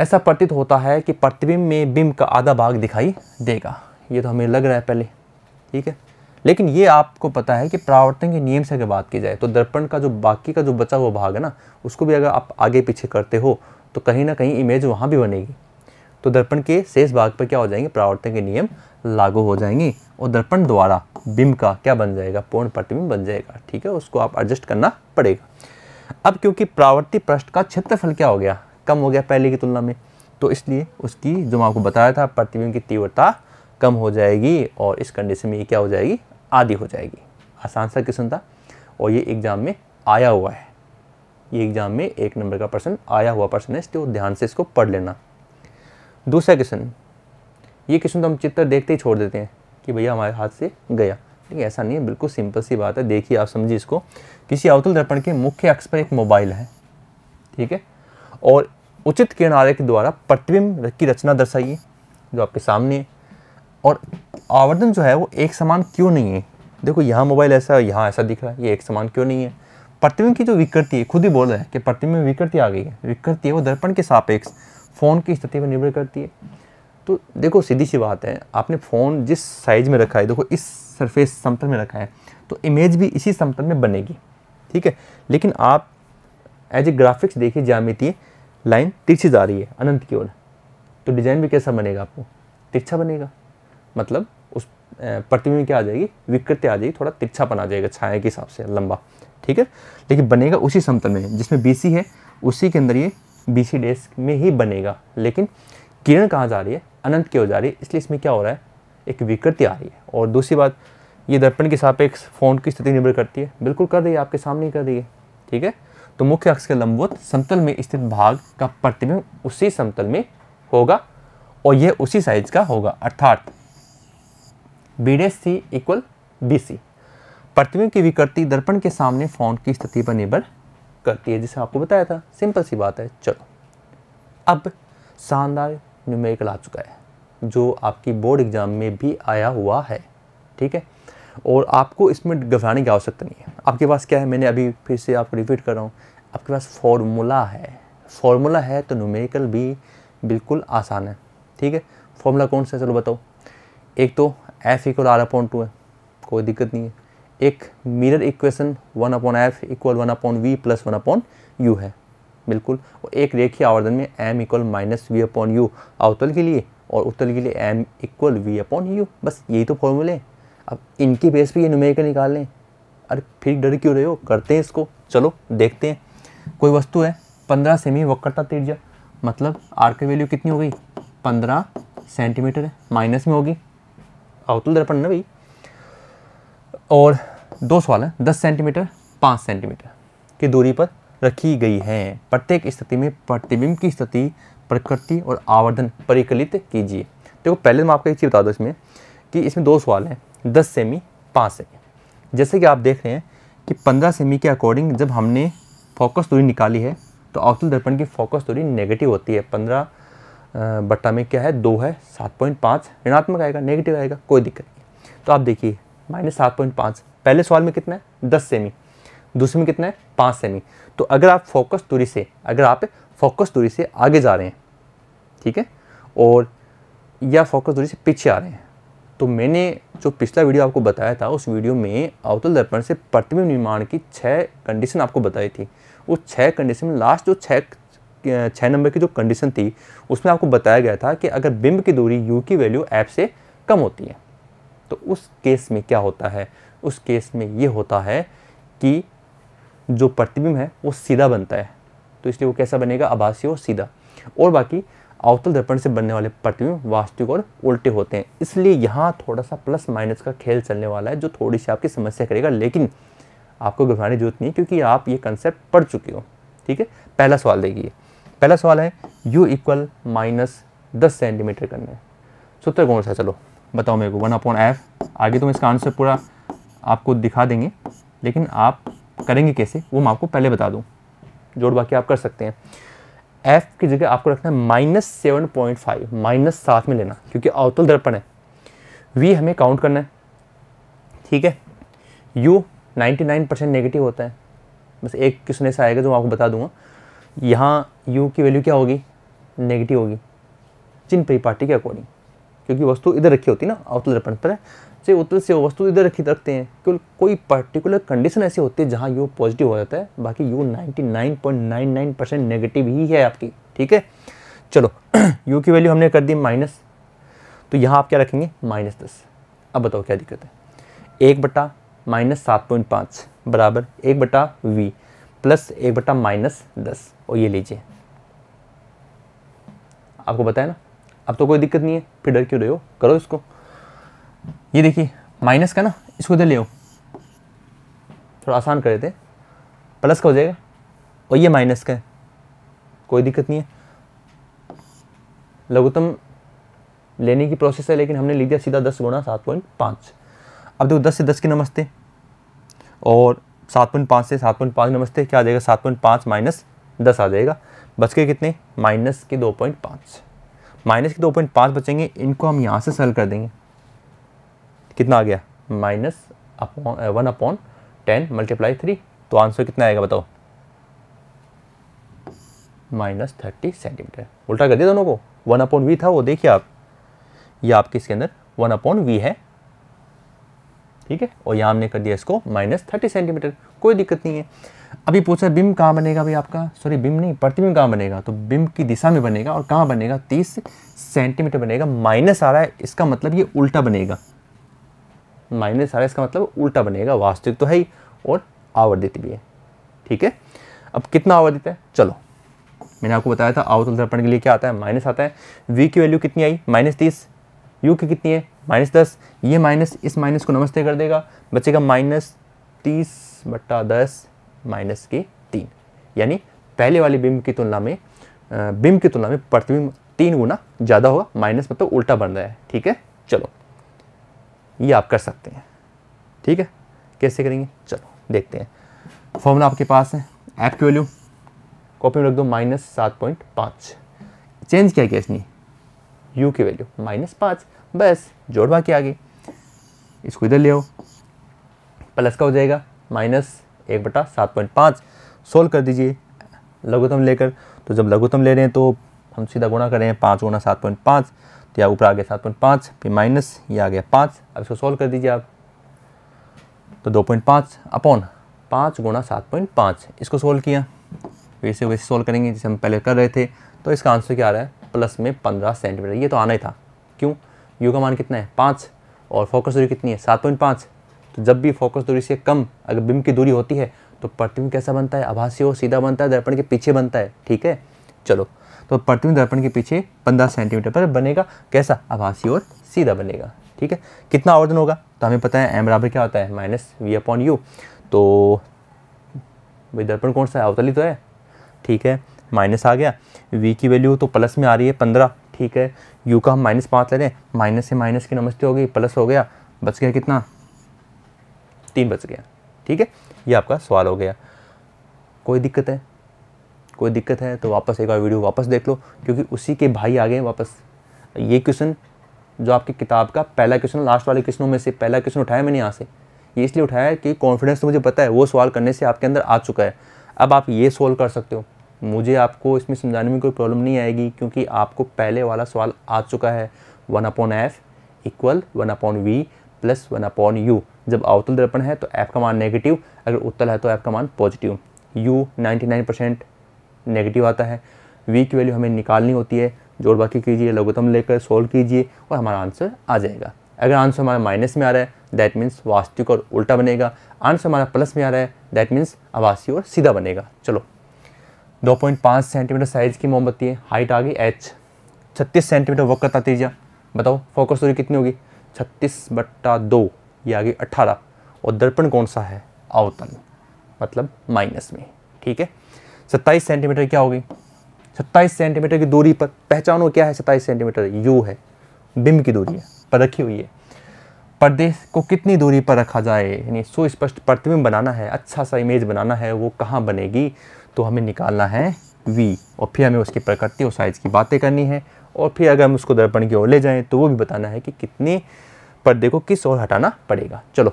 [SPEAKER 1] ऐसा प्रतीत होता है कि प्रतिबिंब में बिंब का आधा भाग दिखाई देगा ये तो हमें लग रहा है पहले ठीक है लेकिन ये आपको पता है कि परावर्तन के नियम से अगर बात की जाए तो दर्पण का जो बाकी का जो बचा हुआ भाग है ना उसको भी अगर आप आगे पीछे करते हो तो कहीं ना कहीं इमेज वहाँ भी बनेगी तो दर्पण के शेष भाग पर क्या हो जाएंगे प्रावर्तन के नियम लागू हो जाएंगे और दर्पण द्वारा बिंब का क्या बन जाएगा पूर्ण प्रतिबिंब बन जाएगा ठीक है उसको आप एडजस्ट करना पड़ेगा अब क्योंकि प्रावर्ती पृष्ठ का क्षेत्रफल क्या हो गया कम हो गया पहले की तुलना में तो इसलिए उसकी जो मैं आपको बताया था प्रतिबिंब की तीव्रता कम हो जाएगी और इस कंडीशन में ये क्या हो जाएगी आधी हो जाएगी आसान सा क्वेश्चन था और ये एग्ज़ाम में आया हुआ है ये एग्ज़ाम में एक नंबर का पर्सन आया हुआ पर्सन है इसलिए ध्यान से इसको पढ़ लेना दूसरा क्वेश्चन ये क्वेश्चन तो हम चित्र देखते ही छोड़ देते हैं कि भैया हमारे हाथ से गया लेकिन ऐसा नहीं है बिल्कुल सिंपल सी बात है देखिए आप समझिए इसको किसी अवतल दर्पण के मुख्य अक्ष पर एक मोबाइल है ठीक है और उचित किरण आर्य के द्वारा प्रतिबिंब की रचना दर्शाइए जो आपके सामने है और आवर्धन जो है वो एक समान क्यों नहीं है देखो यहाँ मोबाइल ऐसा है यहाँ ऐसा दिख रहा है ये एक समान क्यों नहीं है प्रतिबिंब की जो विकृति है खुद ही बोल रहे हैं कि प्रतिबिंब में विकृति आ गई है विकृति है वो दर्पण के सापेक्ष फ़ोन की स्थिति पर निर्भर करती है तो देखो सीधी सी बात है आपने फ़ोन जिस साइज में रखा है देखो इस सरफेस समतल में रखा है तो इमेज भी इसी समतल में बनेगी ठीक है लेकिन आप एज ए ग्राफिक्स देखिए ज्यामितीय लाइन तिरछी जा रही है अनंत की ओर तो डिज़ाइन भी कैसा बनेगा आपको तिरछा बनेगा मतलब उस प्रतिबिंब क्या आ जाएगी विकृति आ जाएगी थोड़ा तिरछापन आ जाएगा छाया के हिसाब से लंबा ठीक है लेकिन बनेगा उसी समतल में जिसमें बी है उसी के अंदर ये बी सी में ही बनेगा लेकिन किरण कहाँ जा रही है अनंत की हो जा रही है इसलिए इसमें क्या हो रहा है एक विकृति आ रही है और दूसरी बात ये दर्पण के सापेक्ष फोन की स्थिति निर्भर करती है बिल्कुल कर रही है आपके सामने ही कर रही है ठीक है तो मुख्य अक्ष के लंबवत समतल में स्थित भाग का प्रतिबिंब उसी समतल में होगा और यह उसी साइज का होगा अर्थात B dash C equal B C प्रतिबिंब की विकृति दर्पण के सामने फोन की स्थिति पर निर्भर करती है जिसे आपको बताया था सिंपल सी बात है चलो अब शानदार न्यूमेरिकल आ चुका है जो आपकी बोर्ड एग्जाम में भी आया हुआ है ठीक है और आपको इसमें घबराने की आवश्यकता नहीं है आपके पास क्या है मैंने अभी फिर से आपको रिपीट कर रहा हूँ आपके पास फॉर्मूला है फॉर्मूला है तो न्यूमेरिकल भी बिल्कुल आसान है ठीक है फॉर्मूला कौन सा है चलो बताओ एक तो F equal R upon two है कोई दिक्कत नहीं है एक mirror equation one upon F equal one upon V plus one upon U है बिल्कुल और एक रेखीय आवर्धन में M equal minus V upon U अवतल के लिए और उत्तल के लिए M equal V upon U बस यही तो फॉर्मूले हैं अब इनके बेस पे ये न्यूमेरिकल निकाल लें अरे फिर डर क्यों रहे हो करते हैं इसको चलो देखते हैं कोई वस्तु है पंद्रह सेमी वक्रता त्रिज्या मतलब आर की वैल्यू कितनी हो गई पंद्रह सेंटीमीटर है माइनस में होगी अवतल दर्पण ना भाई और दो सवाल हैं दस सेंटीमीटर पाँच सेंटीमीटर की दूरी पर रखी गई है प्रत्येक स्थिति में प्रतिबिंब की स्थिति प्रकृति और आवर्धन परिकलित कीजिए देखो पहले मैं आपको एक चीज़ बता दूँ इसमें कि इसमें दो सवाल हैं दस सेमी पाँच सेमी जैसे कि आप देख रहे हैं कि पंद्रह सेमी के अकॉर्डिंग जब हमने फोकस दूरी निकाली है तो अवतल दर्पण की फोकस दूरी नेगेटिव होती है पंद्रह बट्टा में क्या है दो है सात पॉइंट पाँच ऋणात्मक आएगा नेगेटिव आएगा कोई दिक्कत नहीं तो आप देखिए माइनस सात पॉइंट पाँच पहले सवाल में कितना है दस सेमी दूसरे में कितना है पाँच सेमी तो अगर आप फोकस दूरी से अगर आप फोकस दूरी से आगे जा रहे हैं ठीक है और या फोकस दूरी से पीछे आ रहे हैं तो मैंने जो पिछला वीडियो आपको बताया था उस वीडियो में अवतल दर्पण से प्रतिबिंब निर्माण की छः कंडीशन आपको बताई थी उस छः कंडीशन में लास्ट जो छः छः नंबर की जो कंडीशन थी उसमें आपको बताया गया था कि अगर बिंब की दूरी यू की वैल्यू ऐप से कम होती है तो उस केस में क्या होता है उस केस में ये होता है कि जो प्रतिबिंब है वो सीधा बनता है तो इसलिए वो कैसा बनेगा आभासी और सीधा और बाकी अवतल दर्पण से बनने वाले प्रतिबिंब वास्तविक और उल्टे होते हैं इसलिए यहाँ थोड़ा सा प्लस माइनस का खेल चलने वाला है जो थोड़ी सी आपकी समस्या करेगा लेकिन आपको घबराने की जरूरत नहीं क्योंकि आप ये कंसेप्ट पढ़ चुके हो ठीक है पहला सवाल देखिए पहला सवाल है यू इक्वल माइनस दस सेंटीमीटर करना है सूत्र कौन सा चलो बताओ मेरे को वन अपॉन एफ आगे तो इसका आंसर पूरा आपको दिखा देंगे लेकिन आप करेंगे कैसे वो मैं आपको पहले बता दूँ जोड़ बाकी आप कर सकते हैं एफ की जगह आपको रखना है minus seven point five minus सात में लेना क्योंकि अवतल दर्पण है वी हमें काउंट करना है ठीक है U ninety nine percent negative होता है बस एक क्वेश्चन ऐसा आएगा जो मैं आपको बता दूंगा यहाँ यू की वैल्यू क्या होगी नेगेटिव होगी चिन्ह परिपाटी के अकॉर्डिंग क्योंकि वस्तु इधर रखी होती है ना अवतल दर्पण पर तो से उत्तर से वस्तु इधर रखी रखते हैं क्यों कोई पर्टिकुलर कंडीशन ऐसी होती है जहाँ यू पॉजिटिव हो जाता है बाकी यू 99.99 परसेंट नेगेटिव ही है आपकी ठीक है चलो यू की वैल्यू हमने कर दी माइनस तो यहाँ आप क्या रखेंगे माइनस दस अब बताओ क्या दिक्कत है एक बटा माइनस सात पॉइंट पाँच बराबर एक बटा वी प्लस ए बटा माइनस दस और ये लीजिए आपको बताया ना अब तो कोई दिक्कत नहीं है फिर डर क्यों रहे हो करो इसको ये देखिए माइनस का ना इसको इधर ले आओ थोड़ा आसान कर देते प्लस का हो जाएगा और ये माइनस का है कोई दिक्कत नहीं है लघुत्तम लेने की प्रोसेस है लेकिन हमने लिख दिया सीधा दस गुणा सात पॉइंट पाँच अब देखो दस से दस के नमस्ते और सात पॉइंट पाँच से सात पॉइंट पाँच नमस्ते क्या आ जाएगा सात पॉइंट पाँच माइनस दस आ जाएगा बच के कितने माइनस के दो पॉइंट पाँच माइनस के दो पॉइंट पाँच बचेंगे इनको हम यहाँ से सल कर देंगे कितना आ गया minus upon one upon ten multiply three तो आंसर कितना आएगा बताओ माइनस थर्टी सेंटीमीटर उल्टा कर दिया दोनों को वन अपॉन वी था वो देखिए आप ये आपके इसके अंदर वन अपॉन वी है ठीक है और यहाँ हमने कर दिया इसको माइनस थर्टी सेंटीमीटर कोई दिक्कत नहीं है अभी पूछा बिम कहाँ बनेगा भाई आपका सॉरी बिम नहीं प्रतिबिंब कहाँ बनेगा तो बिम की दिशा में बनेगा और कहाँ बनेगा तीस सेंटीमीटर बनेगा माइनस आ रहा है इसका मतलब ये उल्टा बनेगा माइनस आ रहा है इसका मतलब उल्टा बनेगा वास्तविक तो है ही और आवर्धित भी है ठीक है अब कितना आवर्धित है चलो मैंने आपको बताया था अवतल तो दर्पण के लिए क्या आता है माइनस आता है वी की वैल्यू कितनी आई माइनस तीस यू की कितनी है माइनस दस ये माइनस इस माइनस को नमस्ते कर देगा बचेगा माइनस तीस बट्टा दस माइनस के तीन यानी पहले वाले बिंब की तुलना में बिंब की तुलना में प्रतिबिंब तीन गुना ज़्यादा होगा माइनस मतलब उल्टा बन रहा है ठीक है चलो ये आप कर सकते हैं ठीक है कैसे करेंगे चलो देखते हैं फॉर्मूला आपके पास है ऐप की वैल्यू कॉपी में रख दो माइनस सात पॉइंट पाँच चेंज क्या किया इसने यू की वैल्यू माइनस पाँच बस जोड़ बाकी आ गई इसको इधर ले आओ प्लस का हो जाएगा माइनस एक बटा सात पॉइंट पाँच सोल्व कर दीजिए लघुतम लेकर तो जब लघुतम ले रहे हैं तो हम सीधा गुणा कर रहे हैं पाँच गुणा सात पॉइंट पाँच तो या ऊपर आ गया सात पॉइंट पाँच फिर माइनस ये आ गया पाँच अब इसको सोल्व कर दीजिए आप तो दो पॉइंट पाँच अपॉन पाँच गुणा सात पॉइंट पाँच इसको सोल्व किया वैसे वैसे सोल्व करेंगे जैसे हम पहले कर रहे थे तो इसका आंसर क्या आ रहा है प्लस में पंद्रह सेंटीमीटर ये तो आना ही था क्यों यू का मान कितना है पाँच और फोकस दूरी कितनी है सात पॉइंट पाँच तो जब भी फोकस दूरी से कम अगर बिम की दूरी होती है तो प्रतिबिंब कैसा बनता है आभासी और सीधा बनता है दर्पण के पीछे बनता है ठीक है चलो तो प्रतिबिंब दर्पण के पीछे पंद्रह सेंटीमीटर पर बनेगा कैसा आभासी और सीधा बनेगा ठीक है कितना आवर्धन होगा तो हमें पता है एम बराबर क्या होता है माइनस वी अपॉन यू तो भाई दर्पण कौन सा है अवतली तो है ठीक है माइनस आ गया वी की वैल्यू तो प्लस में आ रही है पंद्रह ठीक है यू का हम माइनस पाँच ले रहे हैं माइनस से माइनस की नमस्ते हो गई प्लस हो गया बच गया कितना तीन बच गया ठीक है ये आपका सवाल हो गया कोई दिक्कत है कोई दिक्कत है तो वापस एक बार वीडियो वापस देख लो क्योंकि उसी के भाई आ गए वापस ये क्वेश्चन जो आपकी किताब का पहला क्वेश्चन लास्ट वाले क्वेश्चनों में से पहला क्वेश्चन उठाया मैंने यहाँ से ये इसलिए उठाया कि कॉन्फिडेंस तो मुझे पता है वो सवाल करने से आपके अंदर आ चुका है अब आप ये सोल्व कर सकते हो मुझे आपको इसमें समझाने में कोई प्रॉब्लम नहीं आएगी क्योंकि आपको पहले वाला सवाल आ चुका है one upon F equal one upon V plus one upon U जब अवतल दर्पण है तो ऐप का मान नेगेटिव अगर उत्तल है तो एफ का मान positive U ninety percent negative आता है वी की वैल्यू हमें निकालनी होती है जोड़ बाकी कीजिए लघुतम लेकर सोल्व कीजिए और हमारा आंसर आ जाएगा अगर आंसर हमारा माइनस में आ रहा है दैट मीन्स वास्तविक और उल्टा बनेगा आंसर हमारा प्लस में आ रहा है दैट मीन्स आवासीय और सीधा बनेगा चलो 2.5 सेंटीमीटर साइज की मोमबत्ती है हाइट आ गई एच छत्तीस सेंटीमीटर वक्त करता तीजा बताओ फोकस दूरी कितनी होगी छत्तीस बट्टा दो ये आ गई अट्ठारह और दर्पण कौन सा है अवतन मतलब माइनस में ठीक है सत्ताईस सेंटीमीटर क्या होगी सत्ताईस सेंटीमीटर की दूरी पर पहचानो क्या है सत्ताईस सेंटीमीटर यू है बिम की दूरी है पर रखी हुई है पर्दे को कितनी दूरी पर रखा जाए यानी सुस्पष्ट प्रतिबिंब बनाना है अच्छा सा इमेज बनाना है वो कहाँ बनेगी तो हमें निकालना है वी और फिर हमें उसकी प्रकृति और साइज़ की बातें करनी है और फिर अगर हम उसको दर्पण की ओर ले जाएँ तो वो भी बताना है कि कितनी पर्दे को किस ओर हटाना पड़ेगा चलो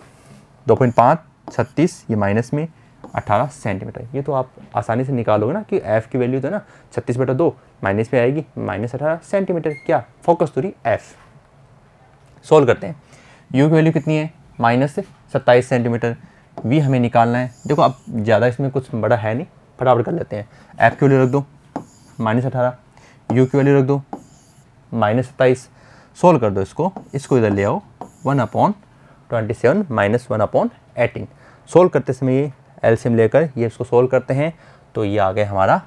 [SPEAKER 1] दो पॉइंट पाँच छत्तीस ये माइनस में अठारह सेंटीमीटर ये तो आप आसानी से निकालोगे ना कि एफ़ की वैल्यू तो ना छत्तीस बटा दो माइनस में आएगी माइनस अठारह सेंटीमीटर क्या फोकस दूरी एफ़ सोल्व करते हैं यू की वैल्यू कितनी है माइनस सत्ताईस सेंटीमीटर वी हमें निकालना है देखो अब ज़्यादा इसमें कुछ बड़ा है नहीं फटाफट कर लेते हैं एफ की वैल्यू रख दो माइनस अठारह यू की वैल्यू रख दो माइनस सत्ताईस सोल्व कर दो इसको इसको इधर ले आओ one upon twenty seven minus one upon eighteen solve करते समय ये एल्शियम लेकर ये इसको सोल्व करते हैं तो ये आ गया हमारा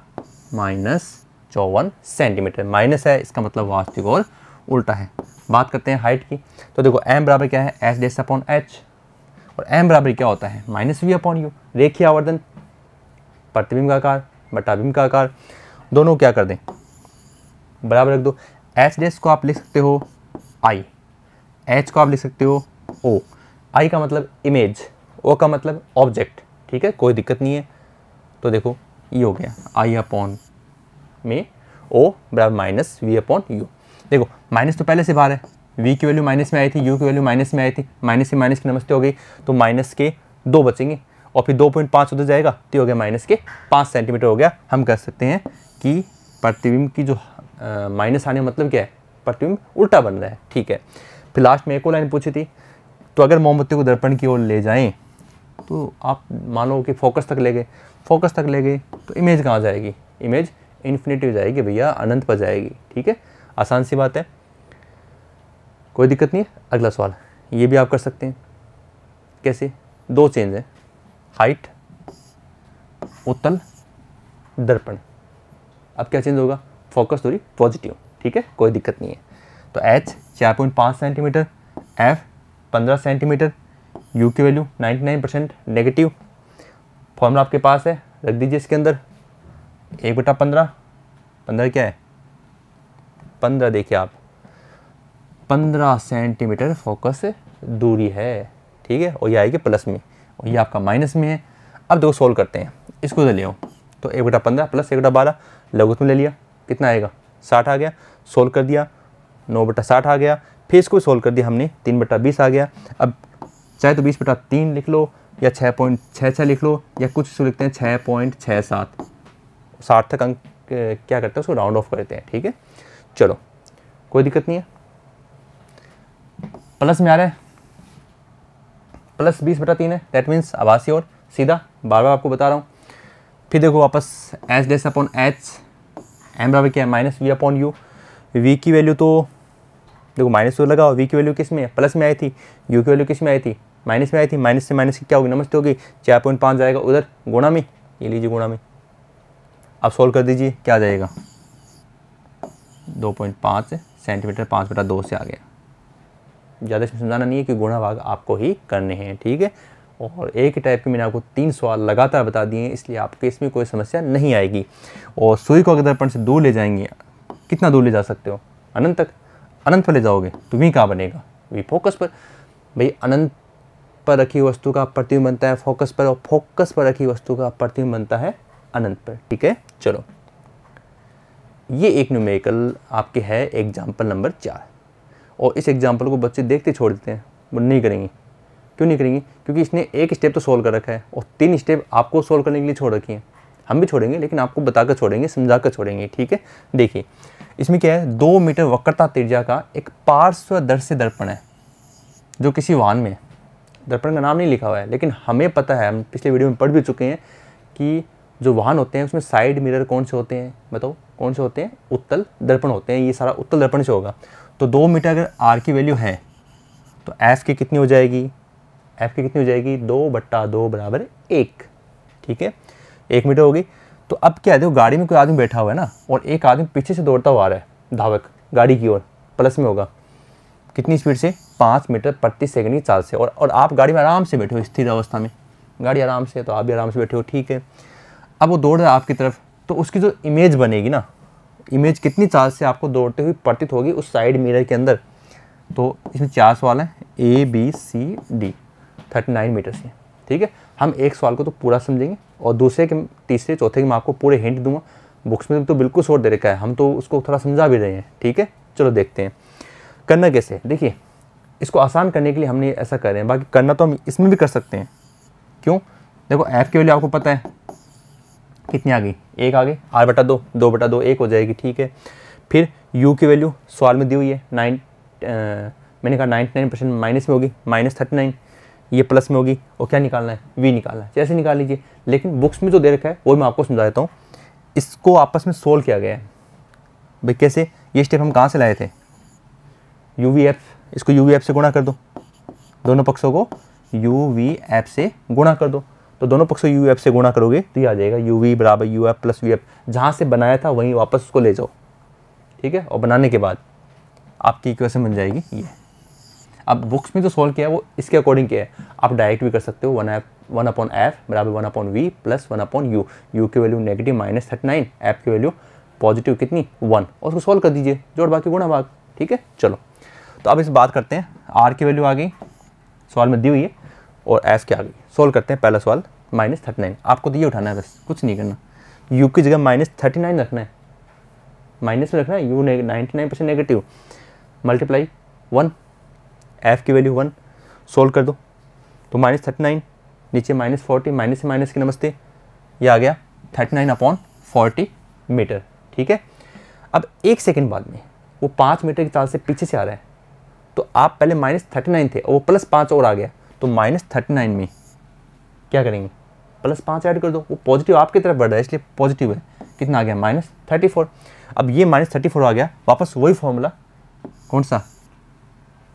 [SPEAKER 1] माइनस चौवन सेंटीमीटर माइनस है इसका मतलब वास्तविक और उल्टा है बात करते हैं हाइट की तो देखो एम बराबर क्या है एच डेस अपॉन एच और एम बराबर क्या होता है माइनस वी अपॉन यू रेखी आवर्धन प्रतिबिंब का आकार बटाबिंब का आकार दोनों क्या कर दें बराबर रख दो एच डैश को आप लिख सकते हो आई एच को आप लिख सकते हो ओ आई का मतलब इमेज ओ का मतलब ऑब्जेक्ट ठीक है कोई दिक्कत नहीं है तो देखो ये हो गया आई अपॉन में ओ बराबर माइनस वी अपॉन यू देखो माइनस तो पहले से बाहर है वी की वैल्यू माइनस में आई थी यू की वैल्यू माइनस में आई थी माइनस से माइनस की नमस्ते हो गई तो माइनस के दो बचेंगे और फिर दो पॉइंट पाँच उधर जाएगा तो हो गया माइनस के पाँच सेंटीमीटर हो गया हम कह सकते हैं कि प्रतिबिंब की जो माइनस आने मतलब क्या है प्रतिबिंब उल्टा बन रहा है ठीक है फिर लास्ट में एक और लाइन पूछी थी तो अगर मोमबत्ती को दर्पण की ओर ले जाएँ तो आप मानो कि फोकस तक ले गए फोकस तक ले गए तो इमेज कहाँ जाएगी इमेज इन्फिनेटिव जाएगी भैया अनंत पर जाएगी ठीक है आसान सी बात है कोई दिक्कत नहीं है अगला सवाल ये भी आप कर सकते हैं कैसे दो चेंज हैं हाइट उत्तल दर्पण अब क्या चेंज होगा फोकस दूरी पॉजिटिव ठीक है कोई दिक्कत नहीं है तो एच चार पॉइंट पाँच सेंटीमीटर एफ पंद्रह सेंटीमीटर यू की value ninety nine percent negative formula आपके पास है रख दीजिए इसके अंदर एक बटा पंद्रह पंद्रह क्या है पंद्रह देखिए आप पंद्रह सेंटीमीटर फोकस दूरी है ठीक है और ये आएगी प्लस में और ये आपका माइनस में है अब देखो सोल्व करते हैं इसको तो ले लिया तो एक बटा पंद्रह प्लस एक बटा बारह में ले लिया कितना आएगा साठ आ गया सोल्व कर दिया नौ बटा साठ आ गया फिर इसको सोल्व कर दिया हमने तीन बटा बीस आ गया अब चाहे तो बीस बटा तीन लिख लो या छः पॉइंट छः छः लिख लो या कुछ इसको लिखते हैं छः पॉइंट छः सात साठ तक अंक क्या करते हैं उसको राउंड ऑफ कर देते हैं ठीक है चलो कोई दिक्कत नहीं है प्लस में आ रहा है प्लस बीस बटा तीन है दैट मीन्स आभासी और सीधा बार बार आपको बता रहा हूँ फिर देखो वापस H dash upon H M बराबर क्या है minus V upon U V की वैल्यू तो देखो माइनस वो तो लगा वी की वैल्यू किस में प्लस में आई थी यू की वैल्यू किस में आई थी माइनस में आई थी माइनस से माइनस की क्या होगी नमस्ते होगी चार पॉइंट पाँच जाएगा उधर गुणा में ये लीजिए गुणा में आप सॉल्व कर दीजिए क्या जाएगा दो पॉइंट पाँच सेंटीमीटर पाँच बटा दो से आ गया ज़्यादा इसमें समझाना नहीं है कि गुणा भाग आपको ही करने हैं ठीक है और एक ही टाइप के मैंने आपको तीन सवाल लगातार बता दिए हैं इसलिए आपके इसमें कोई समस्या नहीं आएगी और सुई को अगर दर्पण से दूर ले जाएंगे कितना दूर ले जा सकते हो अनंत तक अनंत पर ले जाओगे तो कहाँ बनेगा वी फोकस पर भाई अनंत पर रखी वस्तु का प्रतिबिंब बनता है फोकस पर और फोकस पर रखी वस्तु का प्रतिबिंब बनता है अनंत पर ठीक है चलो ये एक न्यूमेरिकल आपके है एग्जाम्पल नंबर चार और इस एग्जाम्पल को बच्चे देखते छोड़ देते हैं वो नहीं करेंगे क्यों नहीं करेंगे क्योंकि इसने एक स्टेप तो सोल्व कर रखा है और तीन स्टेप आपको सोल्व करने के लिए छोड़ रखी है हम भी छोड़ेंगे लेकिन आपको बताकर छोड़ेंगे समझा कर छोड़ेंगे ठीक है देखिए इसमें क्या है दो मीटर वक्रता तिरजा का एक दर्श्य दर्पण है जो किसी वाहन में है दर्पण का नाम नहीं लिखा हुआ है लेकिन हमें पता है हम पिछले वीडियो में पढ़ भी चुके हैं कि जो वाहन होते हैं उसमें साइड मिरर कौन से होते हैं बताओ कौन से होते हैं उत्तल दर्पण होते हैं ये सारा उत्तल दर्पण से होगा तो दो मीटर अगर आर की वैल्यू है तो एफ़ की कितनी हो जाएगी एफ़ की कितनी हो जाएगी दो बट्टा दो बराबर एक ठीक है एक मीटर होगी तो अब क्या देखो गाड़ी में कोई आदमी बैठा हुआ है ना और एक आदमी पीछे से दौड़ता हुआ आ रहा है धावक गाड़ी की ओर प्लस में होगा कितनी स्पीड से पाँच मीटर प्रति सेकंड की चाल से और और आप गाड़ी में आराम से बैठे हो स्थिर अवस्था में गाड़ी आराम से तो आप भी आराम से बैठे हो ठीक है अब वो दौड़ रहा है आपकी तरफ तो उसकी जो इमेज बनेगी ना इमेज कितनी चाल से आपको दौड़ती हुई प्रतीत तो होगी उस साइड मिरर के अंदर तो इसमें चार सवाल हैं A B C D thirty nine metre से ठीक है हम एक सवाल को तो पूरा समझेंगे और दूसरे के तीसरे चौथे के मैं आपको पूरे हिंट दूंगा बुक्स में तो बिल्कुल शोर दे रखा है हम तो उसको थोड़ा समझा भी रहे हैं ठीक है चलो देखते हैं करना कैसे देखिए इसको आसान करने के लिए हमने ऐसा कर रहे हैं बाकी करना तो हम इसमें भी कर सकते हैं क्यों देखो ऐप के लिए आपको पता है कितनी आ गई एक आ गई आर बटा दो दो बटा दो एक हो जाएगी ठीक है फिर यू की वैल्यू सवाल में दी हुई है नाइन मैंने कहा नाइन्टी नाइन परसेंट माइनस में होगी माइनस थर्टी नाइन ये प्लस में होगी और क्या निकालना है वी निकालना है जैसे निकाल लीजिए लेकिन बुक्स में जो दे रखा है वो मैं आपको समझा देता हूँ इसको आपस में सोल्व किया गया है भाई कैसे ये स्टेप हम कहाँ से लाए थे यू वी एफ इसको यू वी एफ से गुणा कर दो दोनों पक्षों को यू वी एफ से गुणा कर दो तो दोनों पक्षों यू एफ से गुणा करोगे तो ये आ जाएगा यू वी बराबर U F plus U F जहाँ से बनाया था वहीं वापस उसको ले जाओ ठीक है और बनाने के बाद आपकी इक्वेशन बन जाएगी ये अब बुक्स में जो सॉल्व किया है वो इसके अकॉर्डिंग किया है आप डायरेक्ट भी कर सकते हो one F one upon F बराबर one upon V plus one upon U U की value negative minus thirty nine F की वैल्यू पॉजिटिव कितनी वन और उसको सॉल्व कर दीजिए जोड़ बाकी गुणा भाग ठीक है चलो तो अब इस बात करते हैं आर की वैल्यू आ गई सॉल्व में दी हुई है और एफ की आ गई सोल्व करते हैं पहला सवाल माइनस थर्टी नाइन आपको तो ये उठाना है बस कुछ नहीं करना यू की जगह माइनस थर्टी नाइन रखना है माइनस में रखना है U ninety nine percent negative multiply one F की वैल्यू वन सोल्व कर दो तो माइनस थर्टी नाइन नीचे माइनस फोर्टी माइनस से माइनस की नमस्ते ये आ गया thirty nine upon forty metre ठीक है अब एक सेकेंड बाद में वो पाँच मीटर की ताल से पीछे से आ रहा है तो आप पहले माइनस थर्टी नाइन थे और वो प्लस पाँच और आ गया तो माइनस थर्टी नाइन में क्या करेंगे प्लस पाँच ऐड कर दो वो पॉजिटिव आपकी तरफ बढ़ रहा है इसलिए पॉजिटिव है कितना आ गया माइनस थर्टी फोर अब ये माइनस थर्टी फोर आ गया वापस वही फॉर्मूला कौन सा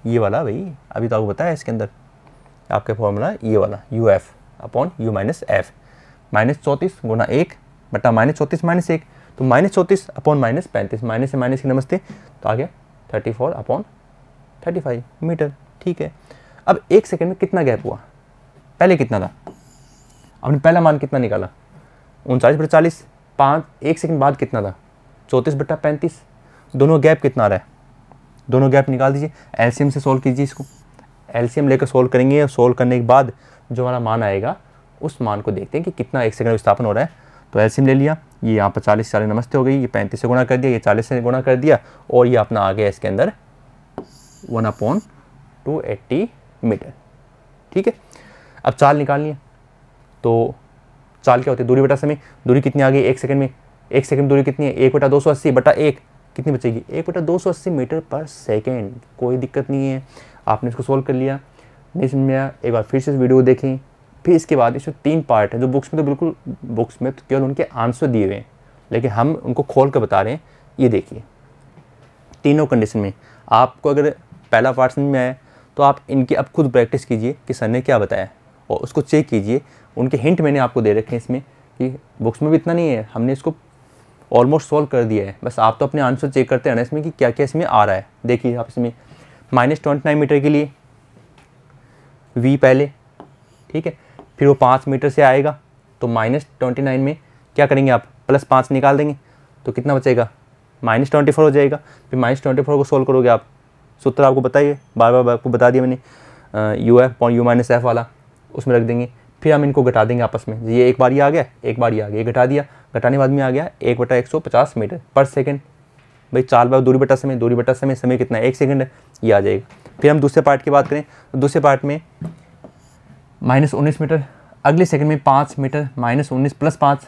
[SPEAKER 1] ये वाला भाई अभी तो आपको बताया इसके अंदर आपका फॉर्मूला ये वाला U F upon U minus F minus चौंतीस गुना एक बटा माइनस चौंतीस माइनस एक तो माइनस चौंतीस अपॉन माइनस पैंतीस माइनस से माइनस के नमस्ते तो आ गया thirty four upon thirty five metre ठीक है अब एक सेकेंड में कितना गैप हुआ पहले कितना था आपने पहला मान कितना निकाला उनचालीस बटा चालीस पाँच एक सेकेंड बाद कितना था चौंतीस बटा पैंतीस दोनों गैप कितना आ रहा है दोनों गैप निकाल दीजिए एलसीएम से सोल्व कीजिए इसको एलसीएम लेकर सोल्व करेंगे और सोल्व करने के बाद जो हमारा मान आएगा उस मान को देखते हैं कि कितना एक सेकंड विस्थापन हो रहा है तो एलसीएम ले लिया ये यहाँ पर चालीस चालीस नमस्ते हो गई ये पैंतीस से गुणा कर दिया ये चालीस से गुणा कर दिया और ये अपना आ गया इसके अंदर one upon two eighty metre ठीक है अब चाल निकालनी है तो चाल क्या होती है दूरी बटा समय दूरी कितनी आ गई एक सेकंड में एक सेकंड में दूरी कितनी है एक बटा दो सौ अस्सी बटा एक कितनी बचेगी एक बटा दो सौ अस्सी मीटर पर सेकेंड कोई दिक्कत नहीं है आपने इसको सॉल्व कर लिया नहीं समझ में आया एक बार फिर से इस वीडियो को देखें फिर इसके बाद इसमें तीन पार्ट है जो बुक्स में तो बिल्कुल बुक्स में तो केवल उनके आंसर दिए हुए हैं लेकिन हम उनको खोल कर बता रहे हैं ये देखिए तीनों कंडीशन में आपको अगर पहला पार्ट समझ में आया तो आप इनकी अब खुद प्रैक्टिस कीजिए कि सर ने क्या बताया और उसको चेक कीजिए उनके हिंट मैंने आपको दे रखे हैं इसमें कि बुक्स में भी इतना नहीं है हमने इसको ऑलमोस्ट सॉल्व कर दिया है बस आप तो अपने आंसर चेक करते रहना इसमें कि क्या क्या इसमें आ रहा है देखिए आप इसमें माइनस ट्वेंटी नाइन मीटर के लिए वी पहले ठीक है फिर वो पाँच मीटर से आएगा तो माइनस ट्वेंटी नाइन में क्या करेंगे आप प्लस पाँच निकाल देंगे तो कितना बचेगा माइनस ट्वेंटी फोर हो जाएगा फिर माइनस ट्वेंटी फोर को सोल्व करोगे आप सूत्र आपको बताइए बार बार आपको बता दिया मैंने U F point U minus F वाला उसमें रख देंगे फिर हम इनको घटा देंगे आपस में ये एक बार ये आ गया एक बार ये आ गया ये घटा दिया घटाने बाद में आ गया एक बटा एक सौ पचास मीटर पर सेकेंड भाई चार बार दूरी बटा समय दूरी बटा समय समय कितना है एक सेकेंड है ये आ जाएगा फिर हम दूसरे पार्ट की बात करें तो दूसरे पार्ट में माइनस उन्नीस मीटर अगले सेकेंड में पाँच मीटर माइनस उन्नीस प्लस पाँच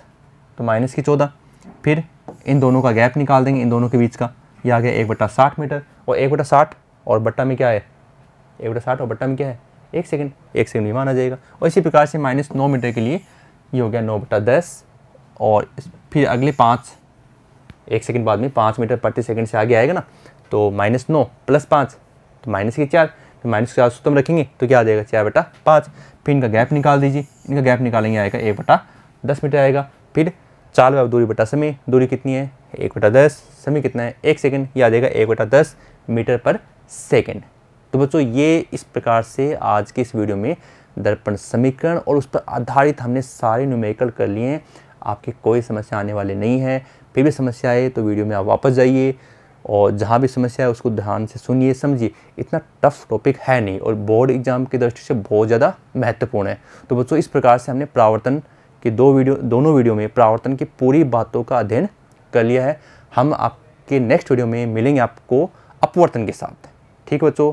[SPEAKER 1] तो माइनस की चौदह फिर इन दोनों का गैप निकाल देंगे इन दोनों के बीच का ये आ गया एक बटा साठ मीटर और एक बटा साठ और बट्टा में क्या है एक बटा साठ और बट्टा में क्या है एक सेकेंड एक सेकेंड भी माना जाएगा और इसी प्रकार से माइनस नौ मीटर के लिए ये हो गया नौ बटा दस और फिर अगले पाँच एक सेकंड बाद में पाँच मीटर प्रति सेकंड से आगे आएगा ना तो माइनस नौ प्लस पाँच तो माइनस के चार तो माइनस के चार सूत्र तो रखेंगे तो क्या आ जाएगा चार बटा पाँच फिर इनका गैप निकाल दीजिए इनका गैप निकालेंगे आएगा एक बटा दस मीटर आएगा फिर चाल बार दूरी बटा समय दूरी कितनी है एक बटा दस समय कितना है एक सेकेंड यह आ जाएगा एक बटा दस मीटर पर सेकेंड तो बच्चों ये इस प्रकार से आज के इस वीडियो में दर्पण समीकरण और उस पर आधारित हमने सारे न्यूमेरिकल कर लिए हैं आपकी कोई समस्या आने वाली नहीं है फिर भी समस्या आए तो वीडियो में आप वापस जाइए और जहाँ भी समस्या है उसको ध्यान से सुनिए समझिए इतना टफ टॉपिक है नहीं और बोर्ड एग्जाम की दृष्टि से बहुत ज़्यादा महत्वपूर्ण है तो बच्चों इस प्रकार से हमने प्रावर्तन के दो वीडियो दोनों वीडियो में प्रावर्तन की पूरी बातों का अध्ययन कर लिया है हम आपके नेक्स्ट वीडियो में मिलेंगे आपको अपवर्तन के साथ ठीक बच्चों